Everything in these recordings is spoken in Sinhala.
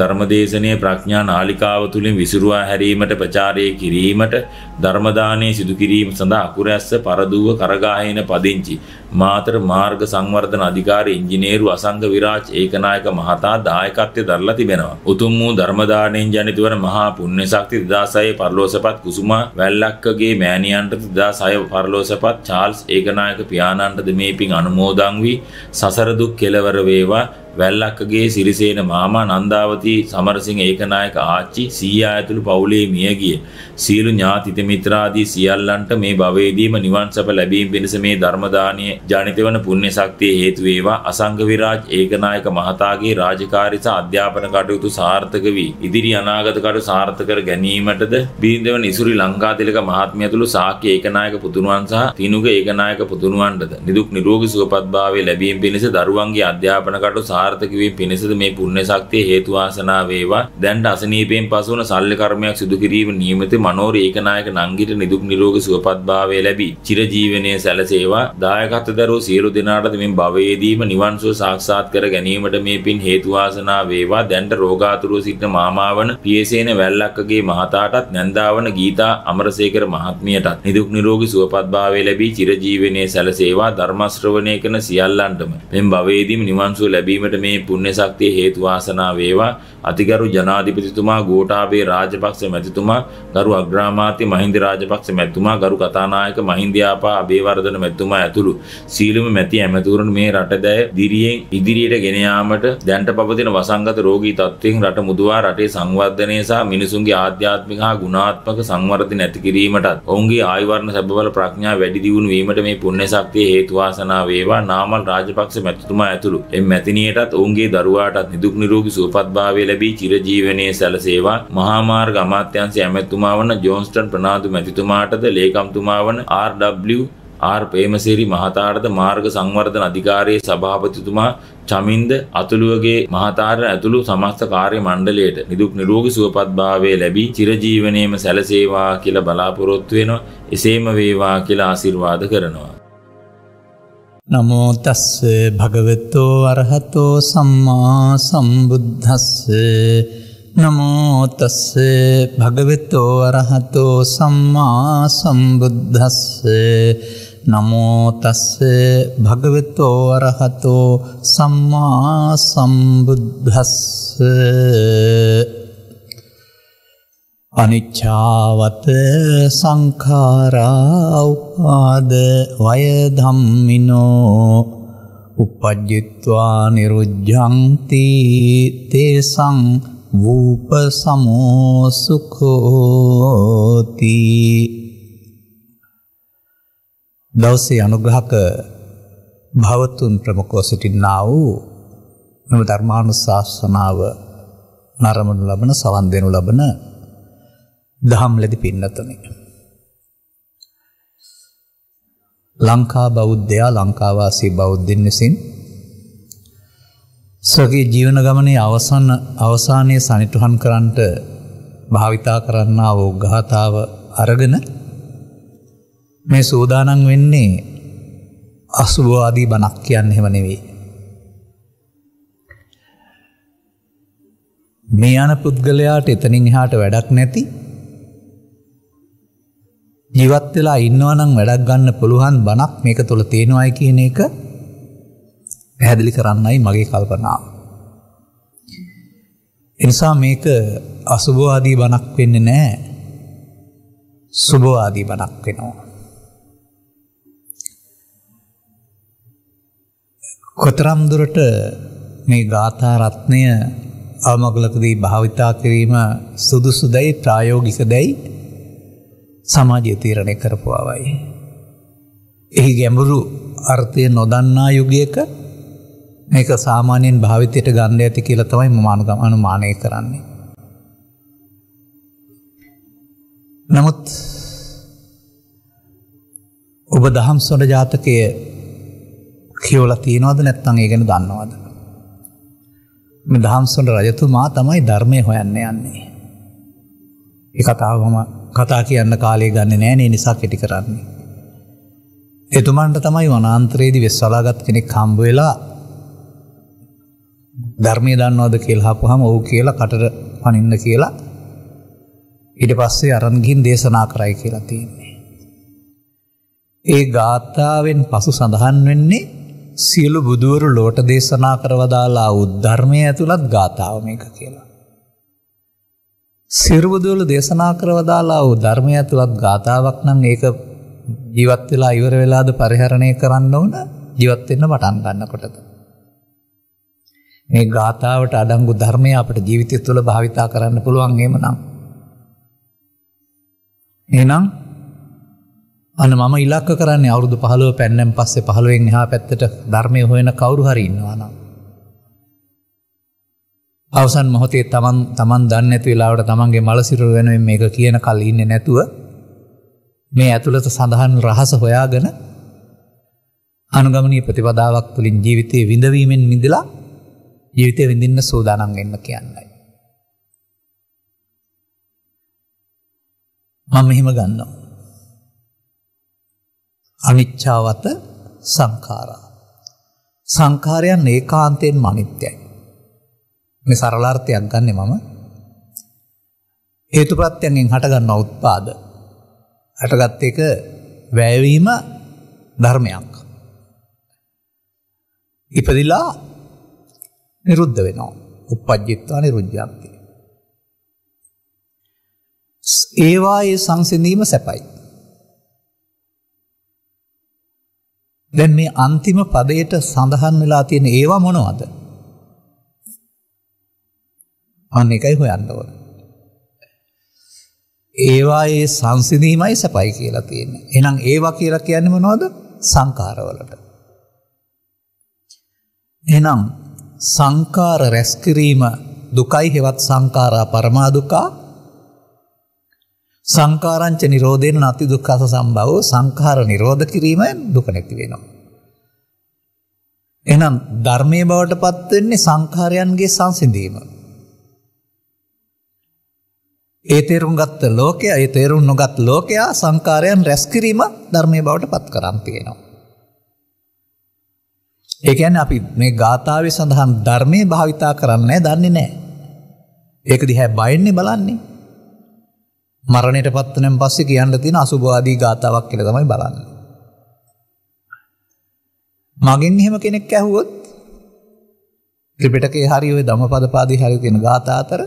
ධර්මදේශනය ප්‍රඥා නාලිකාව තුළින් විසුරුවා හැරීමට ප්‍රචාරය කිරීමට ධර්මදානයේ සිදු කිරීම සඳහා අකුරැස්ස පරදුව කරගායන පදිංචි මාතර මාර්ග සංවර්ධන අධිකාරී ඉංජිනේරු අසංග විරාජ් ඒකනායක මහතා දායකත්වය දරලා තිබෙනවා. උතුම් වූ ධර්මදානයෙන් ජනිත වන මහා පුණ්‍ය ශක්ති 2006 පරලෝසපත් කුසුමා වැල්ලක්කගේ මෑණියන්ට 2006 පරලෝසපත් චාල්ස් ඒකනායක පියාණන්ටද මේ පින් අනුමෝදන් වී සසර දුක් කෙලවර වේවා වැල්ලක්කගේ සිරිසේන මාමා නන්දාවති සමරසිංහ ඒකනායක ආච්චි සීයා ඇතුළු පවුලේ මියගිය සියලු ඥාතිත මිත්‍ර මිත්‍රාදී සියල්ලන්ට මේ භවයේදීම නිවන් සැප ලැබීම පිණිස මේ ධර්ම දානීය ජනිත වන පුණ්‍ය ශක්තිය හේතු වේවා අසංග විරාජ් ඒකනායක මහතාගේ රාජකාරී සහ අධ්‍යාපන කටයුතු සාර්ථක වී ඉදිරි අනාගත කටයුතු සාර්ථක කර ගැනීමටද බිරිඳවන ඉසුරි ලංකාතිලක මහත්මිය ඇතුළු සාක්‍ය ඒකනායක පුතුණුවන් සහ තිනුග ඒකනායක පුතුණුවන්ටද නිදුක් නිරෝගී සුවපත්භාවය ලැබීම පිණිස දරුවන්ගේ අධ්‍යාපන කටයුතු සාර්ථක වීම පිණිසද මේ පුණ්‍ය ශක්තිය හේතු වාසනා වේවා දැනට අසනීපයෙන් පසු වන සල්ලි කර්මයක් සිදු කිරීම නියමිත මනෝර ඒකනායක නංගිට නිදුක් නිරෝගී සුවපත්භාවය ලැබී චිරජීවනයේ සැලසේවා දායකත්ව දරුවෝ සියලු දෙනාටද මේ භවයේදීම නිවන් සුව සාක්ෂාත් කර ගැනීමට මේ පින් හේතු වාසනා වේවා දැන්ට රෝගාතුරව සිටින මාමාවන පියසේන වැල්ලක්කගේ මහතාටත් නැන්දාවන ගීතා අමරසේකර මහත්මියටත් නිදුක් නිරෝගී සුවපත්භාවය ලැබී චිරජීවනයේ සැලසේවා ධර්ම ශ්‍රවණය කරන සියල්ලන්ටම මෙන් භවයේදීම නිවන් සුව ලැබීමට මේ පුණ්‍ය ශක්තිය හේතු වාසනා වේවා අතිගරු ජනාධිපතිතුමා ගෝඨාභය රාජපක්ෂ මැතිතුමා ගරු අග්‍රාමාත්‍ය මහින්ද රාජපක්ෂ මැතිතුමා ගරු කතානායක මහින්දයාපා අබේවර්ධන මැතිතුමා ඇතුළු සීලම මැති ඇමතිවරුන් මේ රටදැය දිරියෙන් ඉදිරියට ගෙන යාමට දැන්ට පවතින වසංගත රෝගී තත්ත්වයෙන් රට මුදවා රටේ සංවර්ධනය සහ මිනිසුන්ගේ ආධ්‍යාත්මික හා ගුණාත්මක සංවර්ධන ඇති කිරීමටත් ඔවුන්ගේ ආයවර්ණ සැබවල ප්‍රඥා වැඩි දියුණු වීමට මේ පුණ්‍ය ශක්තිය හේතු වාසනා වේවා නාමල් රාජපක්ෂ මැතිතුමා ඇතුළු එම් මැතිනියටත් ඔවුන්ගේ දරුවාටත් නිදුක් නිරෝගී සුවපත්භාවය ලැබී චිරජීවනයේ සැලසේවා මහාමාර්ග අමාත්‍යංශ ඇමැතිතුමා වන ජෝන්ස්ටන් ප්‍රනාන්දු නාදු මැතිතුමාටද ලේකම්තුමා වන RW ආර් ප්‍රේමසිරි මහතාටද මාර්ග සංවර්ධන අධිකාරයේ සභාපතිතුමා චමින්ද අතුළුවගේ මහතාට ඇතුළු සමස්ත කාර්ය මණ්ඩලයට නිදුක් නිරෝගී සුවපත්භාවය ලැබී චිරජීවනයේම සැලසේවා කියලා බලාපොරොත්තු වෙනවා එසේම වේවා කියලා ආශිර්වාද කරනවා නමෝ තස්ස භගවතෝ අරහතෝ සම්මා සම්බුද්දස්ස නමෝතස්ස භගවෙතෝ අරහතෝ සම්මා සම්බුද්ධස්ස නමෝතස්ස භගවෙතෝ අරහතෝ සම්මා සම්බුද්ධස්ස අනිච්චාවත සංඛාරා උපාද වය ධම්මිනෝ උපජ්ජිත්වා නිරුද්ධං තී තේසං වූප සමෝ සුඛෝති දවසේ අනුග්‍රහක භවතුන් ප්‍රමුඛව සිටින්නා වූ මෙම ධර්මානුශාසනාව නරඹනු ලබන සවන් දෙනු ලබන දහම් ලැබි පින්නතමි ලංකා බෞද්ධයා ලංකාවාසී බෞද්ධින් විසින් සගේ ජීවන ගමනේ අවසන් අවසානය සනිටුහන් කරන්නට භාවිතා කරන්නා වූ ගාථාව අරගෙන මේ සූදානන් වෙන්නේ අසුභවාදී බණක් කියන්න හෙම නෙවෙයි. මේ යන පුද්ගලයාට එතනින් එහාට වැඩක් නැති ජීවත් වෙලා ඉන්නවනම් වැඩක් ගන්න පුළුවන් බණක් මේක තුළ තියෙනවායි කියන එක පැහැදිලි කරන්නයි මගේ කල්පනාව. එනිසා මේක අසුභවාදී බණක් වෙන්න නෑ සුභවාදී බණක් වෙනවා. කොතරම් දුරට මේ ගාථා රත්නය අවමගලකදී භාවිතා කිරීම සුදුසුදැයි ප්‍රායෝගික දැයි සමාජය තීරණය කරපුවාවයි. එහි ගැඹුරු අර්ථය නොදන්නා යුගයක ඒක සාමාන්‍යයෙන් භාවිතයට ගණ්ඩ ඇති කියල තමයි මානුගම අනුමානය කරන්නේ. නමුත් ඔබ දහම් සොඩ ජාතකය කියෝල තියනවද නැත්තං ඒ ගැන දන්නවද. මෙ දහම් සොඩ රජතුමා තමයි ධර්මය හොයන්න යන්නේ. ඒ කතාවම කතා කියන්න කාලේ ගන්න නෑනේ නිසා කෙටි කරන්නේ. එතුමන්ට තමයි වනන්ත්‍රයේදි වෙස්වලාගත් කෙනෙක් කම්බවෙලා ධර්මය දන්නවද කියලා හපුහම ඔහු කියලා කටට පනින්න කියලා ඉට පස්සේ අරන්ගින් දේශනා කරයි කියලා තියන්නේ. ඒ ගාථාවෙන් පසු සඳහන් වෙන්නේ සියලු බුදුවරු ලෝට දේශනා කරවදාලා උද්ධර්මය ඇතුළත් ගාථාව මේක කියලා. සිරුබුදුවල දේශනා කරවදාලා වූ ධර්මය ඇතුළත් ගාථාවක් නම් ඒක ජීවත් වෙලා ඉවර වෙලාද පරිහරණය කරන්න ඕන ජීවත් වෙන්න පටන් ගන්නකොටද. මේ ගාථාවට අඩංගු ධර්මය අපට ජීවිතය තුළ භාවිතා කරන්න පුළුවන් එහෙමනම්. එහෙනම් අන්න මම ඉලක්ක කරන්නේ අවුරුදු 15 පෙන්නෙන් පස්සේ 15න් එහා පැත්තට ධර්මයේ හොයන කවුරු හරි ඉන්නවා නම්. අවසන් මොහොතේ තමන් තමන් දන්නේ නැති වෙලාවට තමන්ගේ මලසිරුර වෙනුවෙන් මේක කියන කල් ඉන්නේ නැතුව මේ ඇතුළත සඳහන් රහස හොයාගෙන අනුගමනීය ප්‍රතිපදාවක් තුළින් ජීවිතයේ විඳවීමෙන් මිදලා ජීවිතය විඳින්න සූදානම් වෙන්න කියන්නයි. මම මෙහෙම ගන්නවා. අනිච්චාවත සංඛාරා. සංඛාරයන් ඒකාන්තයෙන්ම අනිත්‍යයි. මේ සරලාර්ථයක් ගන්නෙ මම. හේතුප්‍රත්‍යයෙන් හටගන්නා උත්පාද. හටගත් එක වැයවීම ධර්මයක්. ඉපදිලා නිරුද්ධ වෙනවා. උපජ්ජිත්වා නිරුද්ධාන්ති. ඒවායේ සංසිඳීම සැපයි. දැන් මේ අන්තිම පදයට සඳහන් වෙලා තියෙන ඒවා මොනවද? අන්න එකයි හොයන්න ඕන. ඒවායේ සංසිඳීමයි සැපයි කියලා තියෙන්නේ. එහෙනම් ඒවා කියලා කියන්නේ මොනවද? සංකාරවලට. එහෙනම් සංකාර රැස්කිරීම දුකයි හෙවත් සංකාරා පරමාදුකා සංකාරංච නිරෝධයෙන් නති දුක්ඛස සම්භව සංඛාර නිරෝධ කිරීමෙන් දුක නැති වෙනවා. එහෙනම් ධර්මයේ බවට පත් වෙන්නේ සංඛාරයන්ගේ සංසිඳීම. ඒ තේරුම් ගත්ත ලෝකයා ඒ තේරුම් නොගත් ලෝකයා සංඛාරයන් රැස් කිරීම ධර්මයේ බවට පත් කරන් තියෙනවා. ඒකැන් අපි මේ ගාථාව සඳහන් ධර්මය භාවිතා කරන්නේ දන්නේ නෑ. ඒක දිහැ බයින්නේ බලන්නේ. මරණයට පත්වනම් පස්සේ කියන්න තින අසුභවාදී ගාතාවක් කියල තමයි බලන්න. මගින් එහෙම කෙනෙක් ඇහුවොත් ත්‍රිපිටකේ හරි ඔය ධම්මපදපාදී හරි කියන ගාථා අතර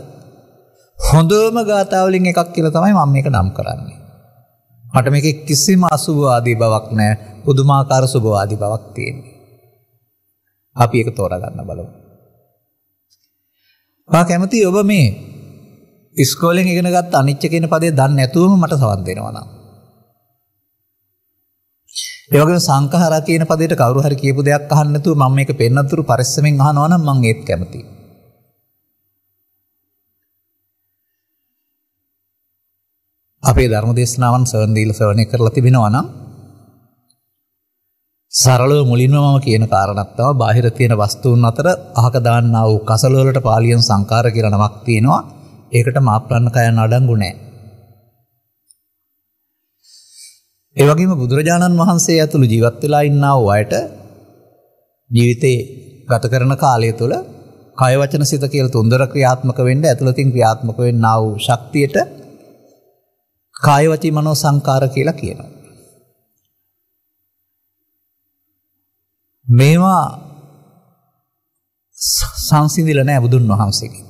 හොඳම ගාථාවලින් එකක් කියලා තමයි මම මේක නම් කරන්නේ. මට මේකේ කිසිම අසුභවාදී බවක් නැහැ. පුදුමාකාර සුභවාදී බවක් තියෙනවා. අපි ඒක තෝරා ගන්න බලමු. මා කැමති ඔබ මේ ඉස්කෝලෙන් ඉගෙනගත් අනිච්ච කියන පදේ දන්නේ නැතුවම මට සවන් දෙනවා නම්. ඒ වගේම සංඛාරා කියන පදයට කවුරු හරි කියපු දෙයක් අහන්න නැතුව මම මේක පෙන්නතුරු පරිස්සමෙන් අහනවා නම් මම ඒත් කැමතියි. අපේ ධර්ම දේශනාවන් සවන් දීලා සවනය කරලා තිබෙනවා නම් සරලව මුලින්ම මම කියන කාරණක් තමයි බාහිර තියෙන වස්තුන් අතර අහක දාන්නා වූ කසල වලට පාලියෙන් සංකාර කියලා නමක් තියෙනවා. ඒකට මාප්‍රන්න කයන් අඩංගු නැහැ. ඒ වගේම බුදුරජාණන් වහන්සේ ඇතුළු ජීවත් වෙලා ඉන්නා වූ අයට ජීවිතේ ගත කරන කාලය තුළ කය වචන සිත කියලා තුන්දර ක්‍රියාත්මක වෙන්න ඇතුළතින් ක්‍රියාත්මක වෙන්නා වූ ශක්තියට කාය වචී මනෝ සංකාර කියලා කියනවා. මේවා සංසිඳිලා නැහැ බුදුන් වහන්සේගෙන්.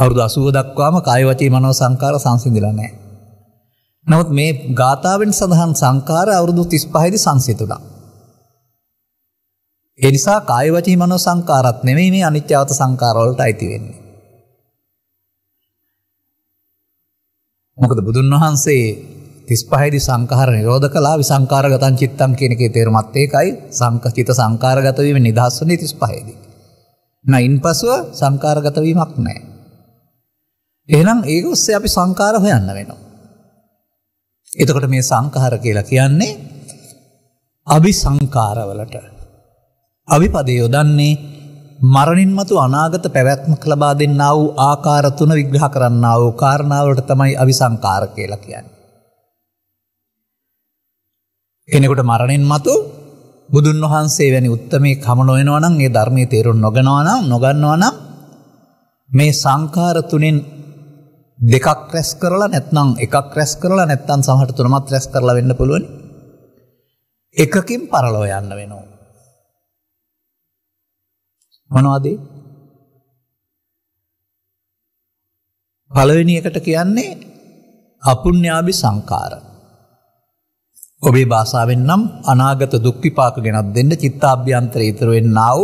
අවුරුදු 80 දක්වාම කාය වචී මනෝ සංකාර සංසිඳිලා නැහැ. නමුත් මේ ගාථාවෙන් සඳහන් සංකාර අවුරුදු 35 දී සංසිඳුණා. ඒ නිසා කාය වචී මනෝ සංකාරත් නෙමෙයි මේ අනිත්‍යවත සංකාර වලට අයිති වෙන්නේ. මොකද බුදුන් වහන්සේ 35දී සංඛාර නිරෝධ කළා විසංඛාරගතං චිත්තං කියන එකේ තේරුමත් ඒකයි සංකචිත සංඛාරගත වීම නිදහස් වෙන්නේ 35දී. නයින් පසුව සංඛාරගත වීමක් නැහැ. එහෙනම් ඒක ඔස්සේ අපි සංඛාර හොයන්න වෙනවා. එතකොට මේ සංඛාර කියලා කියන්නේ අபிසංකාරවලට අවිපදේ යොදන්නේ මරණින් මතු අනාගත පැවැත්මක් ලබා දෙන්නා වූ ආකාර තුන විග්‍රහ කරන්නා වූ කාරණාවලට තමයි අවිසංකාර කියලා කියන්නේ. කෙනෙකුට මරණින් මතු බුදුන් වහන්සේ වැනි උත්තමේ කමනොයනවනම් ඒ ධර්මය තේරුම් නොගනවනම් නොගන්නවනම් මේ සංකාර තුනෙන් දෙකක් රැස් කරලා නැත්නම් එකක් රැස් කරලා නැත්නම් සමහර තුනමත් රැස් කරලා වෙන්න පුළුවන්. එකකින් පරලෝ යන්න වෙනවා. මොනවද? පළවෙනි එකට කියන්නේ අපුන්‍යාභි සංකාරා ඔබේ භාෂාවෙන් නම් අනාගත දුක්විපාක ගෙනත් දෙන්න චිත්තාභ්‍යන්තර ඉතුරුවෙන් නාව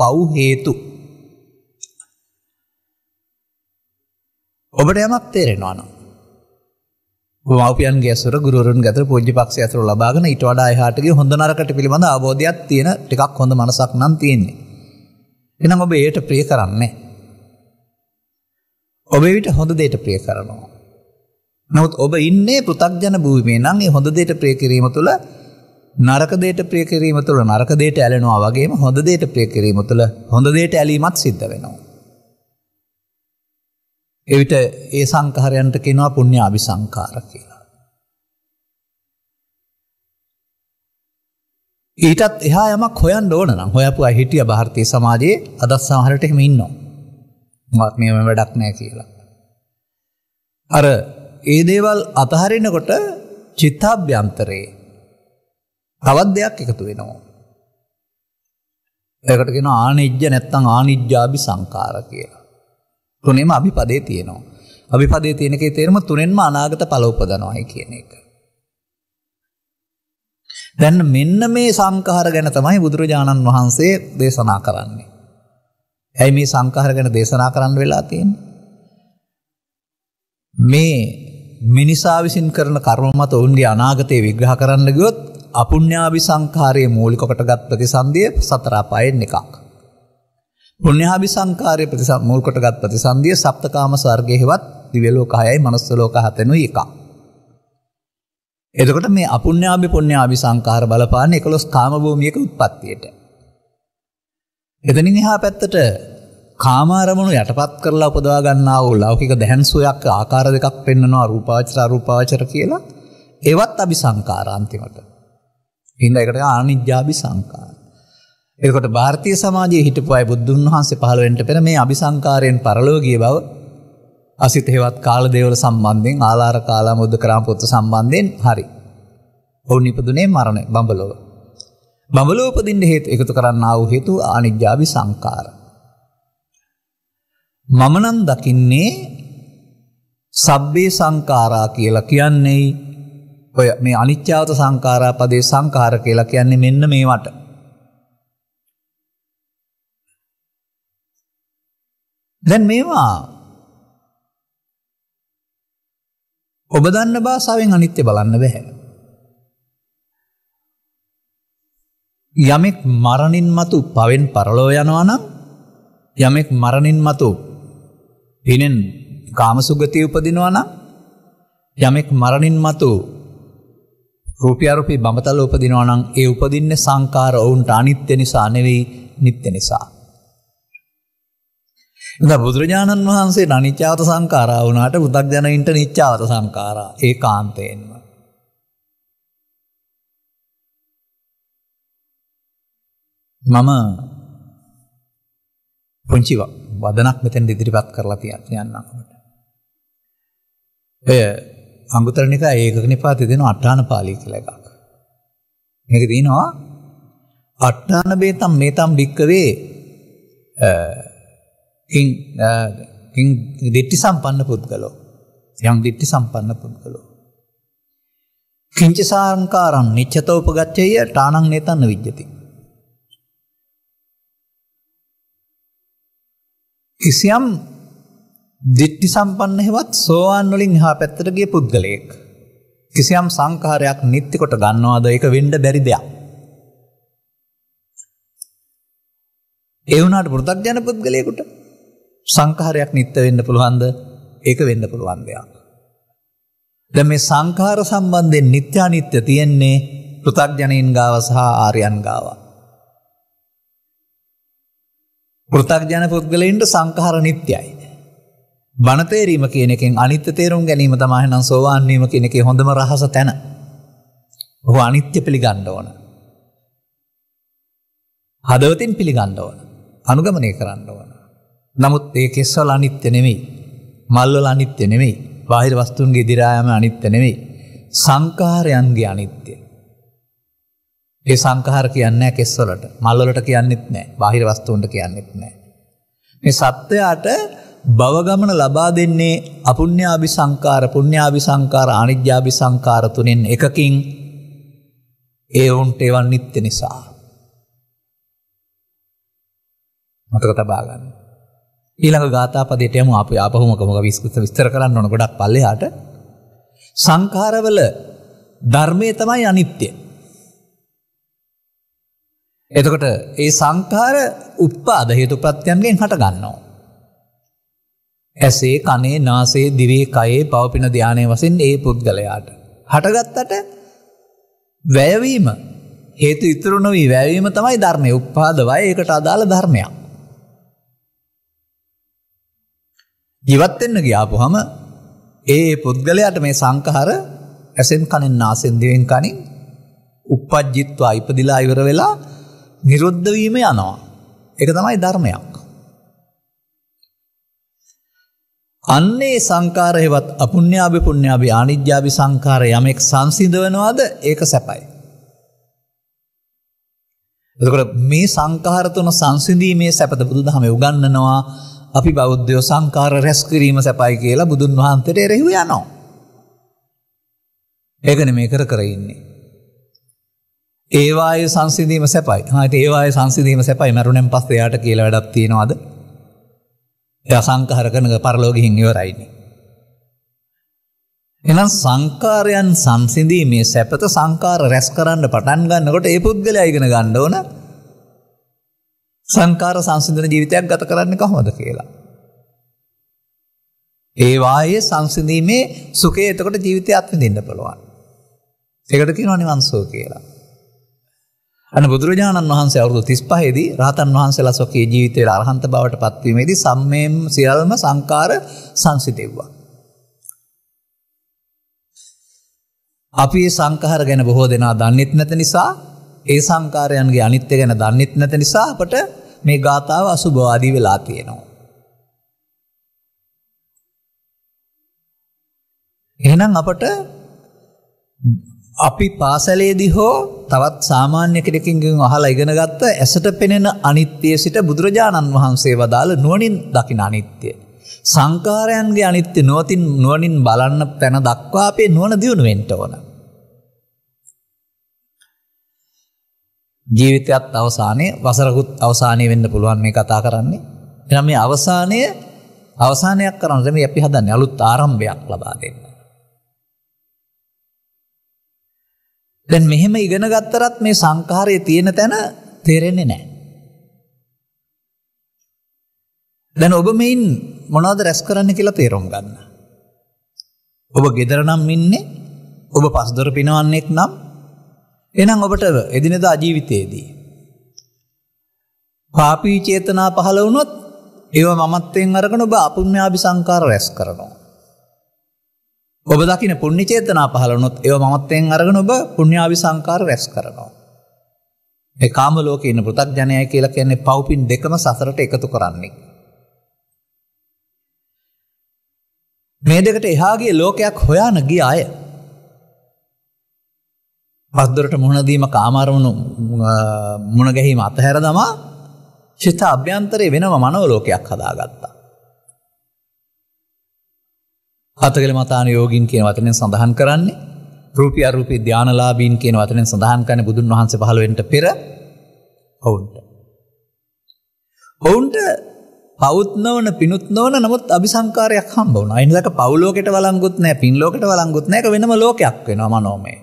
පව් හේතු. ඔබට යමක් තේරෙනවා නම්. මවපියන් ගැසර ගුරුන් ගත පෝජි පක්ෂ ඇතුර ලබාගෙන ඉට වඩා හාටගේ හොඳ නරකට පිළිබඳ අබෝධයක් තියෙන ටිකක් හොඳ මනසක් නම් තියෙන්නේ. එනම් ඔබ ඒයට ප්‍රිය කරන්නේ. ඔබ විට හොඳ දේට ප්‍රිය කරනවා. නමුත් ඔබ ඉන්නේ පෘථග්ජන භූමියේ නම් ඒ හොඳ දෙයට ප්‍රිය කිරීම තුළ නරක දෙයට ප්‍රිය කිරීම තුළ නරක දෙයට ඇලෙනවා වගේම හොඳ දෙයට ප්‍රිය කිරීම තුළ හොඳ දෙයට ඇලීමත් සිද්ධ වෙනවා. එවිට ඒ සංඛාරයන්ට කෙනවා පුණ්‍ය අபிසංකාර කියලා. ඊටත් එහා යමක් හොයන්න ඕන නම් හොයපු අය හිටිය ಭಾರತೀಯ සමාජයේ අදත් සමහරට එහෙම ඉන්නවා. මත් මේව වැඩක් නැහැ කියලා. අර ඒ දේවල් අතහරිනකොට චිත්තාභ්‍යන්තරේ තවත් දෙයක් එකතු වෙනවා. ඒකට කියනවා ආනිජ්ජ නැත්නම් ආනිජ්ජාභි සංකාර කියලා. තුනේම අභිපදේ තියෙනවා. අභිපදේ තියෙන එකේ තේරුම තුනෙන්ම අනාගත ඵල උපදනවායි කියන එක. දැන් මෙන්න මේ සංඛාර ගැන තමයි බුදුරජාණන් වහන්සේ දේශනා කරන්නේ. ඇයි මේ සංඛාර ගැන දේශනා කරන්න වෙලා තියෙන්නේ? මේ මිනිසා විසින් කරන කර්ම මත ඔවුන්ගේ අනාගතය විග්‍රහ කරන්න ගියොත් අපුඤ්ඤාභි සංඛාරයේ මූලික කොටගත් ප්‍රතිසන්දිය සතර අපායෙන් එකක්. පුඤ්ඤාභි සංඛාරයේ ප්‍රතිසන් මූල කොටගත් ප්‍රතිසන්දිය සප්තකාම ස්වර්ගයේවත් දිව්‍ය ලෝක 6යි මනුස්ස ලෝක 7නුයි එකක්. එතකොට මේ අපුඤ්ඤාභි පුඤ්ඤාභි සංඛාර බලපාන්නේ 11 කාම භූමියක උත්පත්තියට. එතනින් එහා පැත්තට කාමාරමුණු යටපත් කරලා උපදවා ගන්නා වූ ලෞකික දැහන්සුවක් ආකාර දෙකක් පෙන්වනවා රූපාවචර අරූපාවචර කියලා. ඒවත් අபிසංකාර අන්තිමට. ඉතින් ඒකට ආනිජ්ජාபி සංකාර. ඒකට ಭಾರತೀಯ සමාජයේ හිටපු අය බුදුන් වහන්සේ පහළ වෙන්න පෙර මේ අபிසංකාරයෙන් පරලෝ ගිය බව අසිත හේවත් කාලදේවල සම්බන්ධයෙන් ආලාර කාලාමොද්ද කරාමපුත්ත සම්බන්ධයෙන් හරි. ඔවුන් ඉපදුනේ මරණය බඹලොව. බඹලොව උපදින්න හේතු එකතු කරන්නා වූ හේතු ආනිජ්ජාபி සංකාරා. මම නම් දකින්නේ සබ්බේ සංඛාරා කියලා කියන්නේ ඔය මේ අනිත්‍යවත සංඛාරා පදේ සංඛාර කියලා කියන්නේ මෙන්න මේවට. දැන් මේවා ඔබ දන්න භාෂාවෙන් අනිත්‍ය බලන්න බැහැ. යමෙක් මරණින් මතු පවෙන් පරලෝ යනවා නම් යමෙක් මරණින් මතු ඊනෙන් කාමසුගතිය උපදිනවා නම් යමෙක් මරණින් මතු රූපී අරූපී බඹතල උපදිනවා නම් ඒ උපදින්නේ සංකාර ඔවුන්ට අනිත්‍ය නිසා නෙවෙයි නිත්‍ය නිසා. ඉතින් බුදුරජාණන් වහන්සේ අනිත්‍යවත සංඛාරා වුණාට බුද්ධජනයින්ට නිත්‍යවත සංඛාරා ඒකාන්තයෙන්ම. මම පුංචි වදනක් මෙතෙන් ඉදිරිපත් කරලා තියන්නම් අපිට. ඔය අංගුතර නිකාය ඒකක නිපාතේ දෙන අට්ඨාන පාළි කියලා එකක්. මේක දිනවා අට්ඨාන බේතම් මේතම් භික්කවේ කිං කිං දිට්ටි සම්පන්න පුද්ගලෝ යම් දිට්ටි සම්පන්න පුද්ගලෝ කිංච සාංකාරං නිච්ඡතෝපගච්ඡය ඨානං නේතන්න විජ්ජති කිසියම් දිට්ටි සම්පන්න හෙවත් සෝවාන් වලින් එහා පැත්තට ගිය පුද්ගලයෙක් කිසියම් සංඛාරයක් නිත්‍ය කොට ගන්නවාද ඒක වෙන්න බැරි දෙයක්. ඒ වුණාට පුරුද්දඥ පුද්ගලයෙකුට සංඛාරයක් නිත්‍ය වෙන්න පුළුවන්ද? ඒක වෙන්න පුළුවන් දෙයක්. දැන් මේ සංඛාර සම්බන්ධයෙන් නිත්‍ය අනිත්‍ය තියෙන්නේ පුරුද්දඥයින් ගාව සහ ආර්යයන් ගාව. පෘථග්ජන පුද්ගලයින්ට සංකහර නිත්‍යයි. බනතේරීම කියනෙකින් අනිත්‍ය තේරුම් ගැනීම තමයිනම් සෝවාන්නීම කෙනෙකේ හොඳම රහස තැන. ඔහු අනිත්‍ය පිළිගණ්ඩ ඕන. හදවතින් පිළිගණ්ඩ ඕන අනුගමනය කරන්න ඕන. නමුත් ඒ කෙස්වල් අනිත්‍ය නෙමෙයි. මල්ලොල අනිත්‍ය නෙමෙයි බාහිර වස්තුන්ගේ දිරායම අනිත්‍ය නෙමෙයි. සංකාරයන්ගේ අනිත්‍යය. ඒ සංඛාර කියන්නේ කෙස් වලට, මල් වලට කියන්නෙත් නෑ, බාහිර වස්තුන්ට කියන්නෙත් නෑ. මේ සත්‍යයට භව ගමන ලබා දෙන්නේ අපුඤ්ඤාභි සංකාර, පුඤ්ඤාභි සංකාර, අනිජ්ජාභි සංකාර තුනෙන් එකකින් ඒ වුන්ට ඒවන් නිත්‍ය නිසා. මතක තබා ගන්න. ඊළඟ ගාථාපදයට යමු අපි ආපහු මොකමක විස්කෘත විස්තර කරන්න ඕන ගොඩක් පල්ලෙහාට. සංඛාරවල ධර්මයේ තමයි අනිත්‍ය. එතකොට ඒ සංකාර උප්පාද හේතු ප්‍රත්‍යයන්ගෙන් හට ගන්නවා. ඇසේ කනේ නාසේ දිවේ කයේ පවපින ධානය වසෙන් ඒ පුද්ගලයාට. හටගත්තට වැයවීම හේතු ඉතුරු නොවී වැයවීම තමයි ධර්මය උප්පාදවයි ඒකට අදාළ ධර්මයක්. ජීවත්වෙන්න ගියාපුහම ඒ පුද්ගලයාට මේ සංකහර ඇසෙන් කනෙන් නාසෙන් දිවෙන් කනින් උප්පජ්ජිත්වා ඉපදිලා ඉවර වෙලා නිරුද්ධ වීම යනවා. ඒක තමයි ධර්මයක්. අන්නේ සංකාර හේවත් අපුඤ්ඤාභි පුඤ්ඤාභි ආනිජ්ජාභි සංකාර යමෙක් සංසිඳවනවාද ඒක සැපයි. එතකොට මේ සංකාර තුන සංසිඳීමේ සැපද බුදුදහමේ උගන්වනවා අපි බෞද්ධයෝ සංකාර රැස් කිරීම සැපයි කියලා බුදුන් වහන්සේට එරෙහිව යනවා. ඒක නෙමෙයි කර කර ඉන්නේ. ඒවායේ සංසිදීම සැපයි හට ඒවාය සංසිදීම සැපයි මැරුණෙන් පස් එයාට කියල වැඩක් තියෙනවාද එය සංකහර කනක පරලෝගිහින් ඉවරයින්නේ. එනම් සංකාරයන් සංසිදීමේ සැපත සංකාර රැස් කරන්න පටන් ගන්නකොට ඒ පුද්ගල අයිගෙන ගණ්ඩ ඕන සංකාර සංසිදන ජීවිතයක් ගත කරන්න කොහොමද කියලා. ඒවායේ සංසිදීමේ සුකේ එතකොට ජීවිතය අත්විඳින්න පුළුවන්. එකට කිනවනිවන්සෝ කියලා. අන්න බුදුරජාණන් වහන්සේ අවුරුදු 35 දී රහතන් වහන්සේලා සෝකේ ජීවිතේ අරහන්ත බවට පත්වීමේදී සම්මේම් සියල්ම සංකාර සංසිතෙව්වා. අපි මේ සංඛාර ගැන බොහෝ දෙනා දන්නෙත් නැත නිසා ඒ සංකාරයන්ගේ අනිත්‍ය ගැන දන්නෙත් නැත නිසා අපට මේ ගාථාව අසුභවාදී වෙලා තියෙනවා. එහෙනම් අපට අපි පාසලේදී හෝ තවත් සාමාන්‍ය කෙනෙකින්ගෙන් අහලා ඉගෙන ගත්ත ඇසට පෙනෙන අනිත්‍ය සිට බුදුරජාණන් වහන්සේ වදාළ නුවණින් දකින අනිත්‍ය. සංකාරයන්ගේ අනිත්‍ය නොතින් නුවණින් බලන්න පැන දක්වා අපේ නුවණ දියුණු වෙන්න ඕන. ජීවිතයත් අවසානයේ වසරකුත් අවසානයේ වෙන්න පුළුවන් මේ කතා කරන්නේ. එහෙනම් මේ අවසානය අවසානයක් කරන්න මේ අපි හදන්නේ අලුත් ආරම්භයක් ලබා දෙන්න. දැන් මෙහෙම ඉගෙන ගත්තරත් මේ සංඛාරයේ තියෙන තැන තේරෙන්නේ නැහැ. දැන් ඔබ මේන් මොනවද රැස් කරන්න කියලා තේරුම් ගන්න. ඔබ ගෙදර නම් ඉන්නේ ඔබ පස්දොර පිනවන්නෙක් නම් එහෙනම් ඔබට එදිනෙදා ජීවිතයේදී පාපී චේතනා පහළ වුණොත් ඒව මමත්වයෙන් අරගෙන ඔබ අපුඤ්ඤාභි සංකාර රැස් කරනවා. ඔබ දකින පුුණ්ි චේතනා පහලනොත් ඒ මත්තයෙන් අරගෙන ඔබ පුුණ්්‍යාවි සංකාර රැස් කරනවා. ඒ කාම ලෝක ඉන්න පෘතක් ජනය කියලා කියන්නේ පව්පින් දෙකම සසරට එකතු කරන්නේ. මේ දෙකට එහාගේ ලෝකයක් හොයාන ගිය අය. පද්දරට මුහුණදීම කාමාරමුණු මුණගැහීම අතහැර දමා ශිත අභ්‍යන්තරය වෙනම මනවලෝකයක් හදාගත්තා. හතගල මතාන යෝගින් කියන වතනෙන් සඳහන් කරන්නේ රූපී අරූපී ධානලාභීන් කියන වතනෙන් සඳහන් කරන බුදුන් වහන්සේ පහළ වෙන්නට පෙර ඔවුන්ට ඔවුන්ට පවුත් නොවන පිනුත් නොවන නමුත් අபிසංකාරයක් හම්බ වුණා. ඒ නිසාක පවු ලෝකෙට වළංගුත් නැහැ, පින් ලෝකෙට වළංගුත් නැහැ. ඒක වෙනම ලෝකයක් වෙනවා මනෝමය.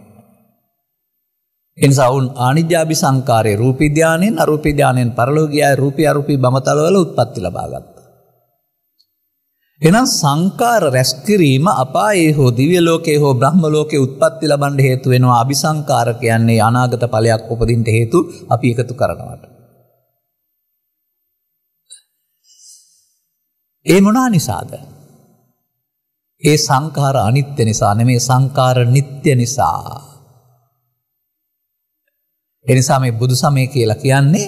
ඒ නිසා වුන් ආනිජ්ජාபிසංකාරයේ රූපී ධානයෙන් අරූපී ධානයෙන් පරලෝකීය රූපී අරූපී බමතලවල උත්පත්ති ලබා ගන්නවා. එනම් සංකාර රැස්කිරීම අපායේ හෝ දිව්‍ය ලෝකයේ හෝ බ්‍රහ්ම ලෝකයේ උත්පත්ති ලබන්න හේතු වෙනවා අபிසංකාර කියන්නේ අනාගත ඵලයක් උපදින්න හේතු අපි එකතු කරනවට. ඒ මොනා නිසාද? ඒ සංකාර අනිත්‍ය නිසා නෙමේ සංකාර නිට්ටය නිසා. එනිසා මේ බුදු සමය කියලා කියන්නේ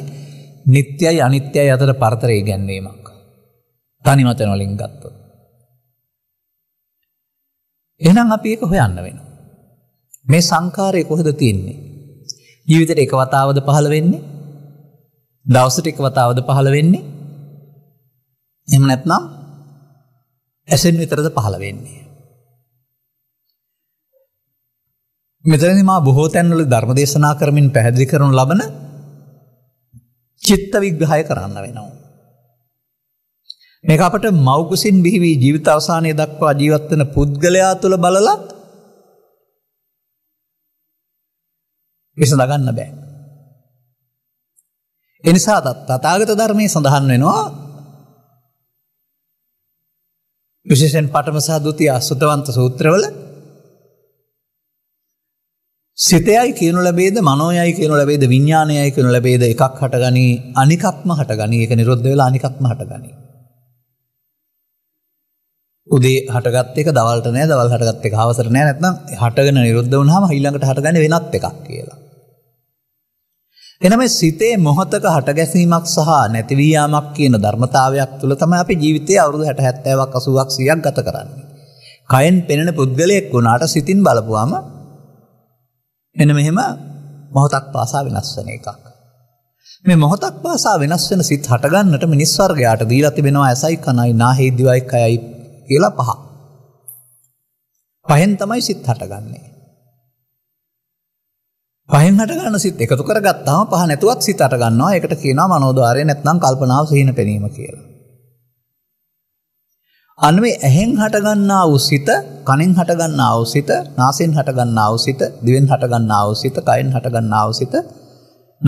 නිට්ටයයි අනිත්‍යයි අතර පරතරය ගැනීමක්. තනිමතන වලින් ගත්තොත්. එහෙනම් අපි ඒක හොයන්න වෙනවා. මේ සංකාරය කොහෙද තියෙන්නේ? ජීවිතේට එක වතාවද පහළ වෙන්නේ? දවසට එක වතාවද පහළ වෙන්නේ? එහෙම නැත්නම් ඇසෙන් විතරද පහළ වෙන්නේ? මෙතනදී මා බොහෝ තැන්වල ධර්ම දේශනා කරමින් පැහැදිලි කරනු ලබන චිත්ත විග්‍රහය කරන්න වෙනවා. මේක අපට මෞකුසින් බිහිවී ජීවිත අවසානය දක්වා ජීවත් වෙන පුද්ගලයා තුළ බලලා විසඳ ගන්න බෑ. ඒ නිසා තථාගත ධර්මයේ සඳහන් වෙනවා විශේෂයෙන් පඨම සහ ဒုတိ ය සුතවන්ත සූත්‍රවල සිතයයි කියනු ලැබේද මනෝයයි කියනු ලැබේද විඥානයයි කියනු ලැබේද එකක් හටගනී අනිකක්ම හටගනී ඒක නිරුද්ධ වෙලා අනිකක්ම හටගනී උදේ හටගත් එක දවල්ට නෑ දවල් හටගත් එක හවසට නෑ නැත්නම් හටගෙන නිරුද්ධ වුණාම ඊළඟට හටගන්නේ වෙනත් එකක් කියලා. එනම සිතේ මොහතක හට ගැසීමක් සහ නැති වී යාමක් කියන ධර්මතාවයක් තුළ තමයි අපි ජීවිතයේ අවුරුදු 60 70ක් 80ක් 100ක් ගත කරන්නේ. කයෙන් පෙනෙන පුද්ගලයෙක් වුණාට සිතින් බලපුවාම එන මෙහෙම මොහොතක් පාසා වෙනස් වෙන එකක්. මේ මොහොතක් පාසා වෙනස් වෙන සිත් හටගන්නට මිනිස් වර්ගයාට දීලා තිබෙනවා ඇසයි කනයි නාහේ දිවයි කයයි කියලා පහ. පහෙන් තමයි සිත් හටගන්නේ. පහෙන් හටගන්න සිත් එකතු කරගත්තාම පහ නැතුවත් සිත් හටගන්නවා. ඒකට කියනවා මනෝද්වාරය නැත්නම් කල්පනාව සිහින පෙනීම කියලා. අන්න මේ ඇහෙන් හටගන්නා වූ සිත, කනෙන් හටගන්නා වූ සිත, නාසයෙන් හටගන්නා වූ සිත, දිවෙන් හටගන්නා වූ සිත, කයෙන් හටගන්නා වූ සිත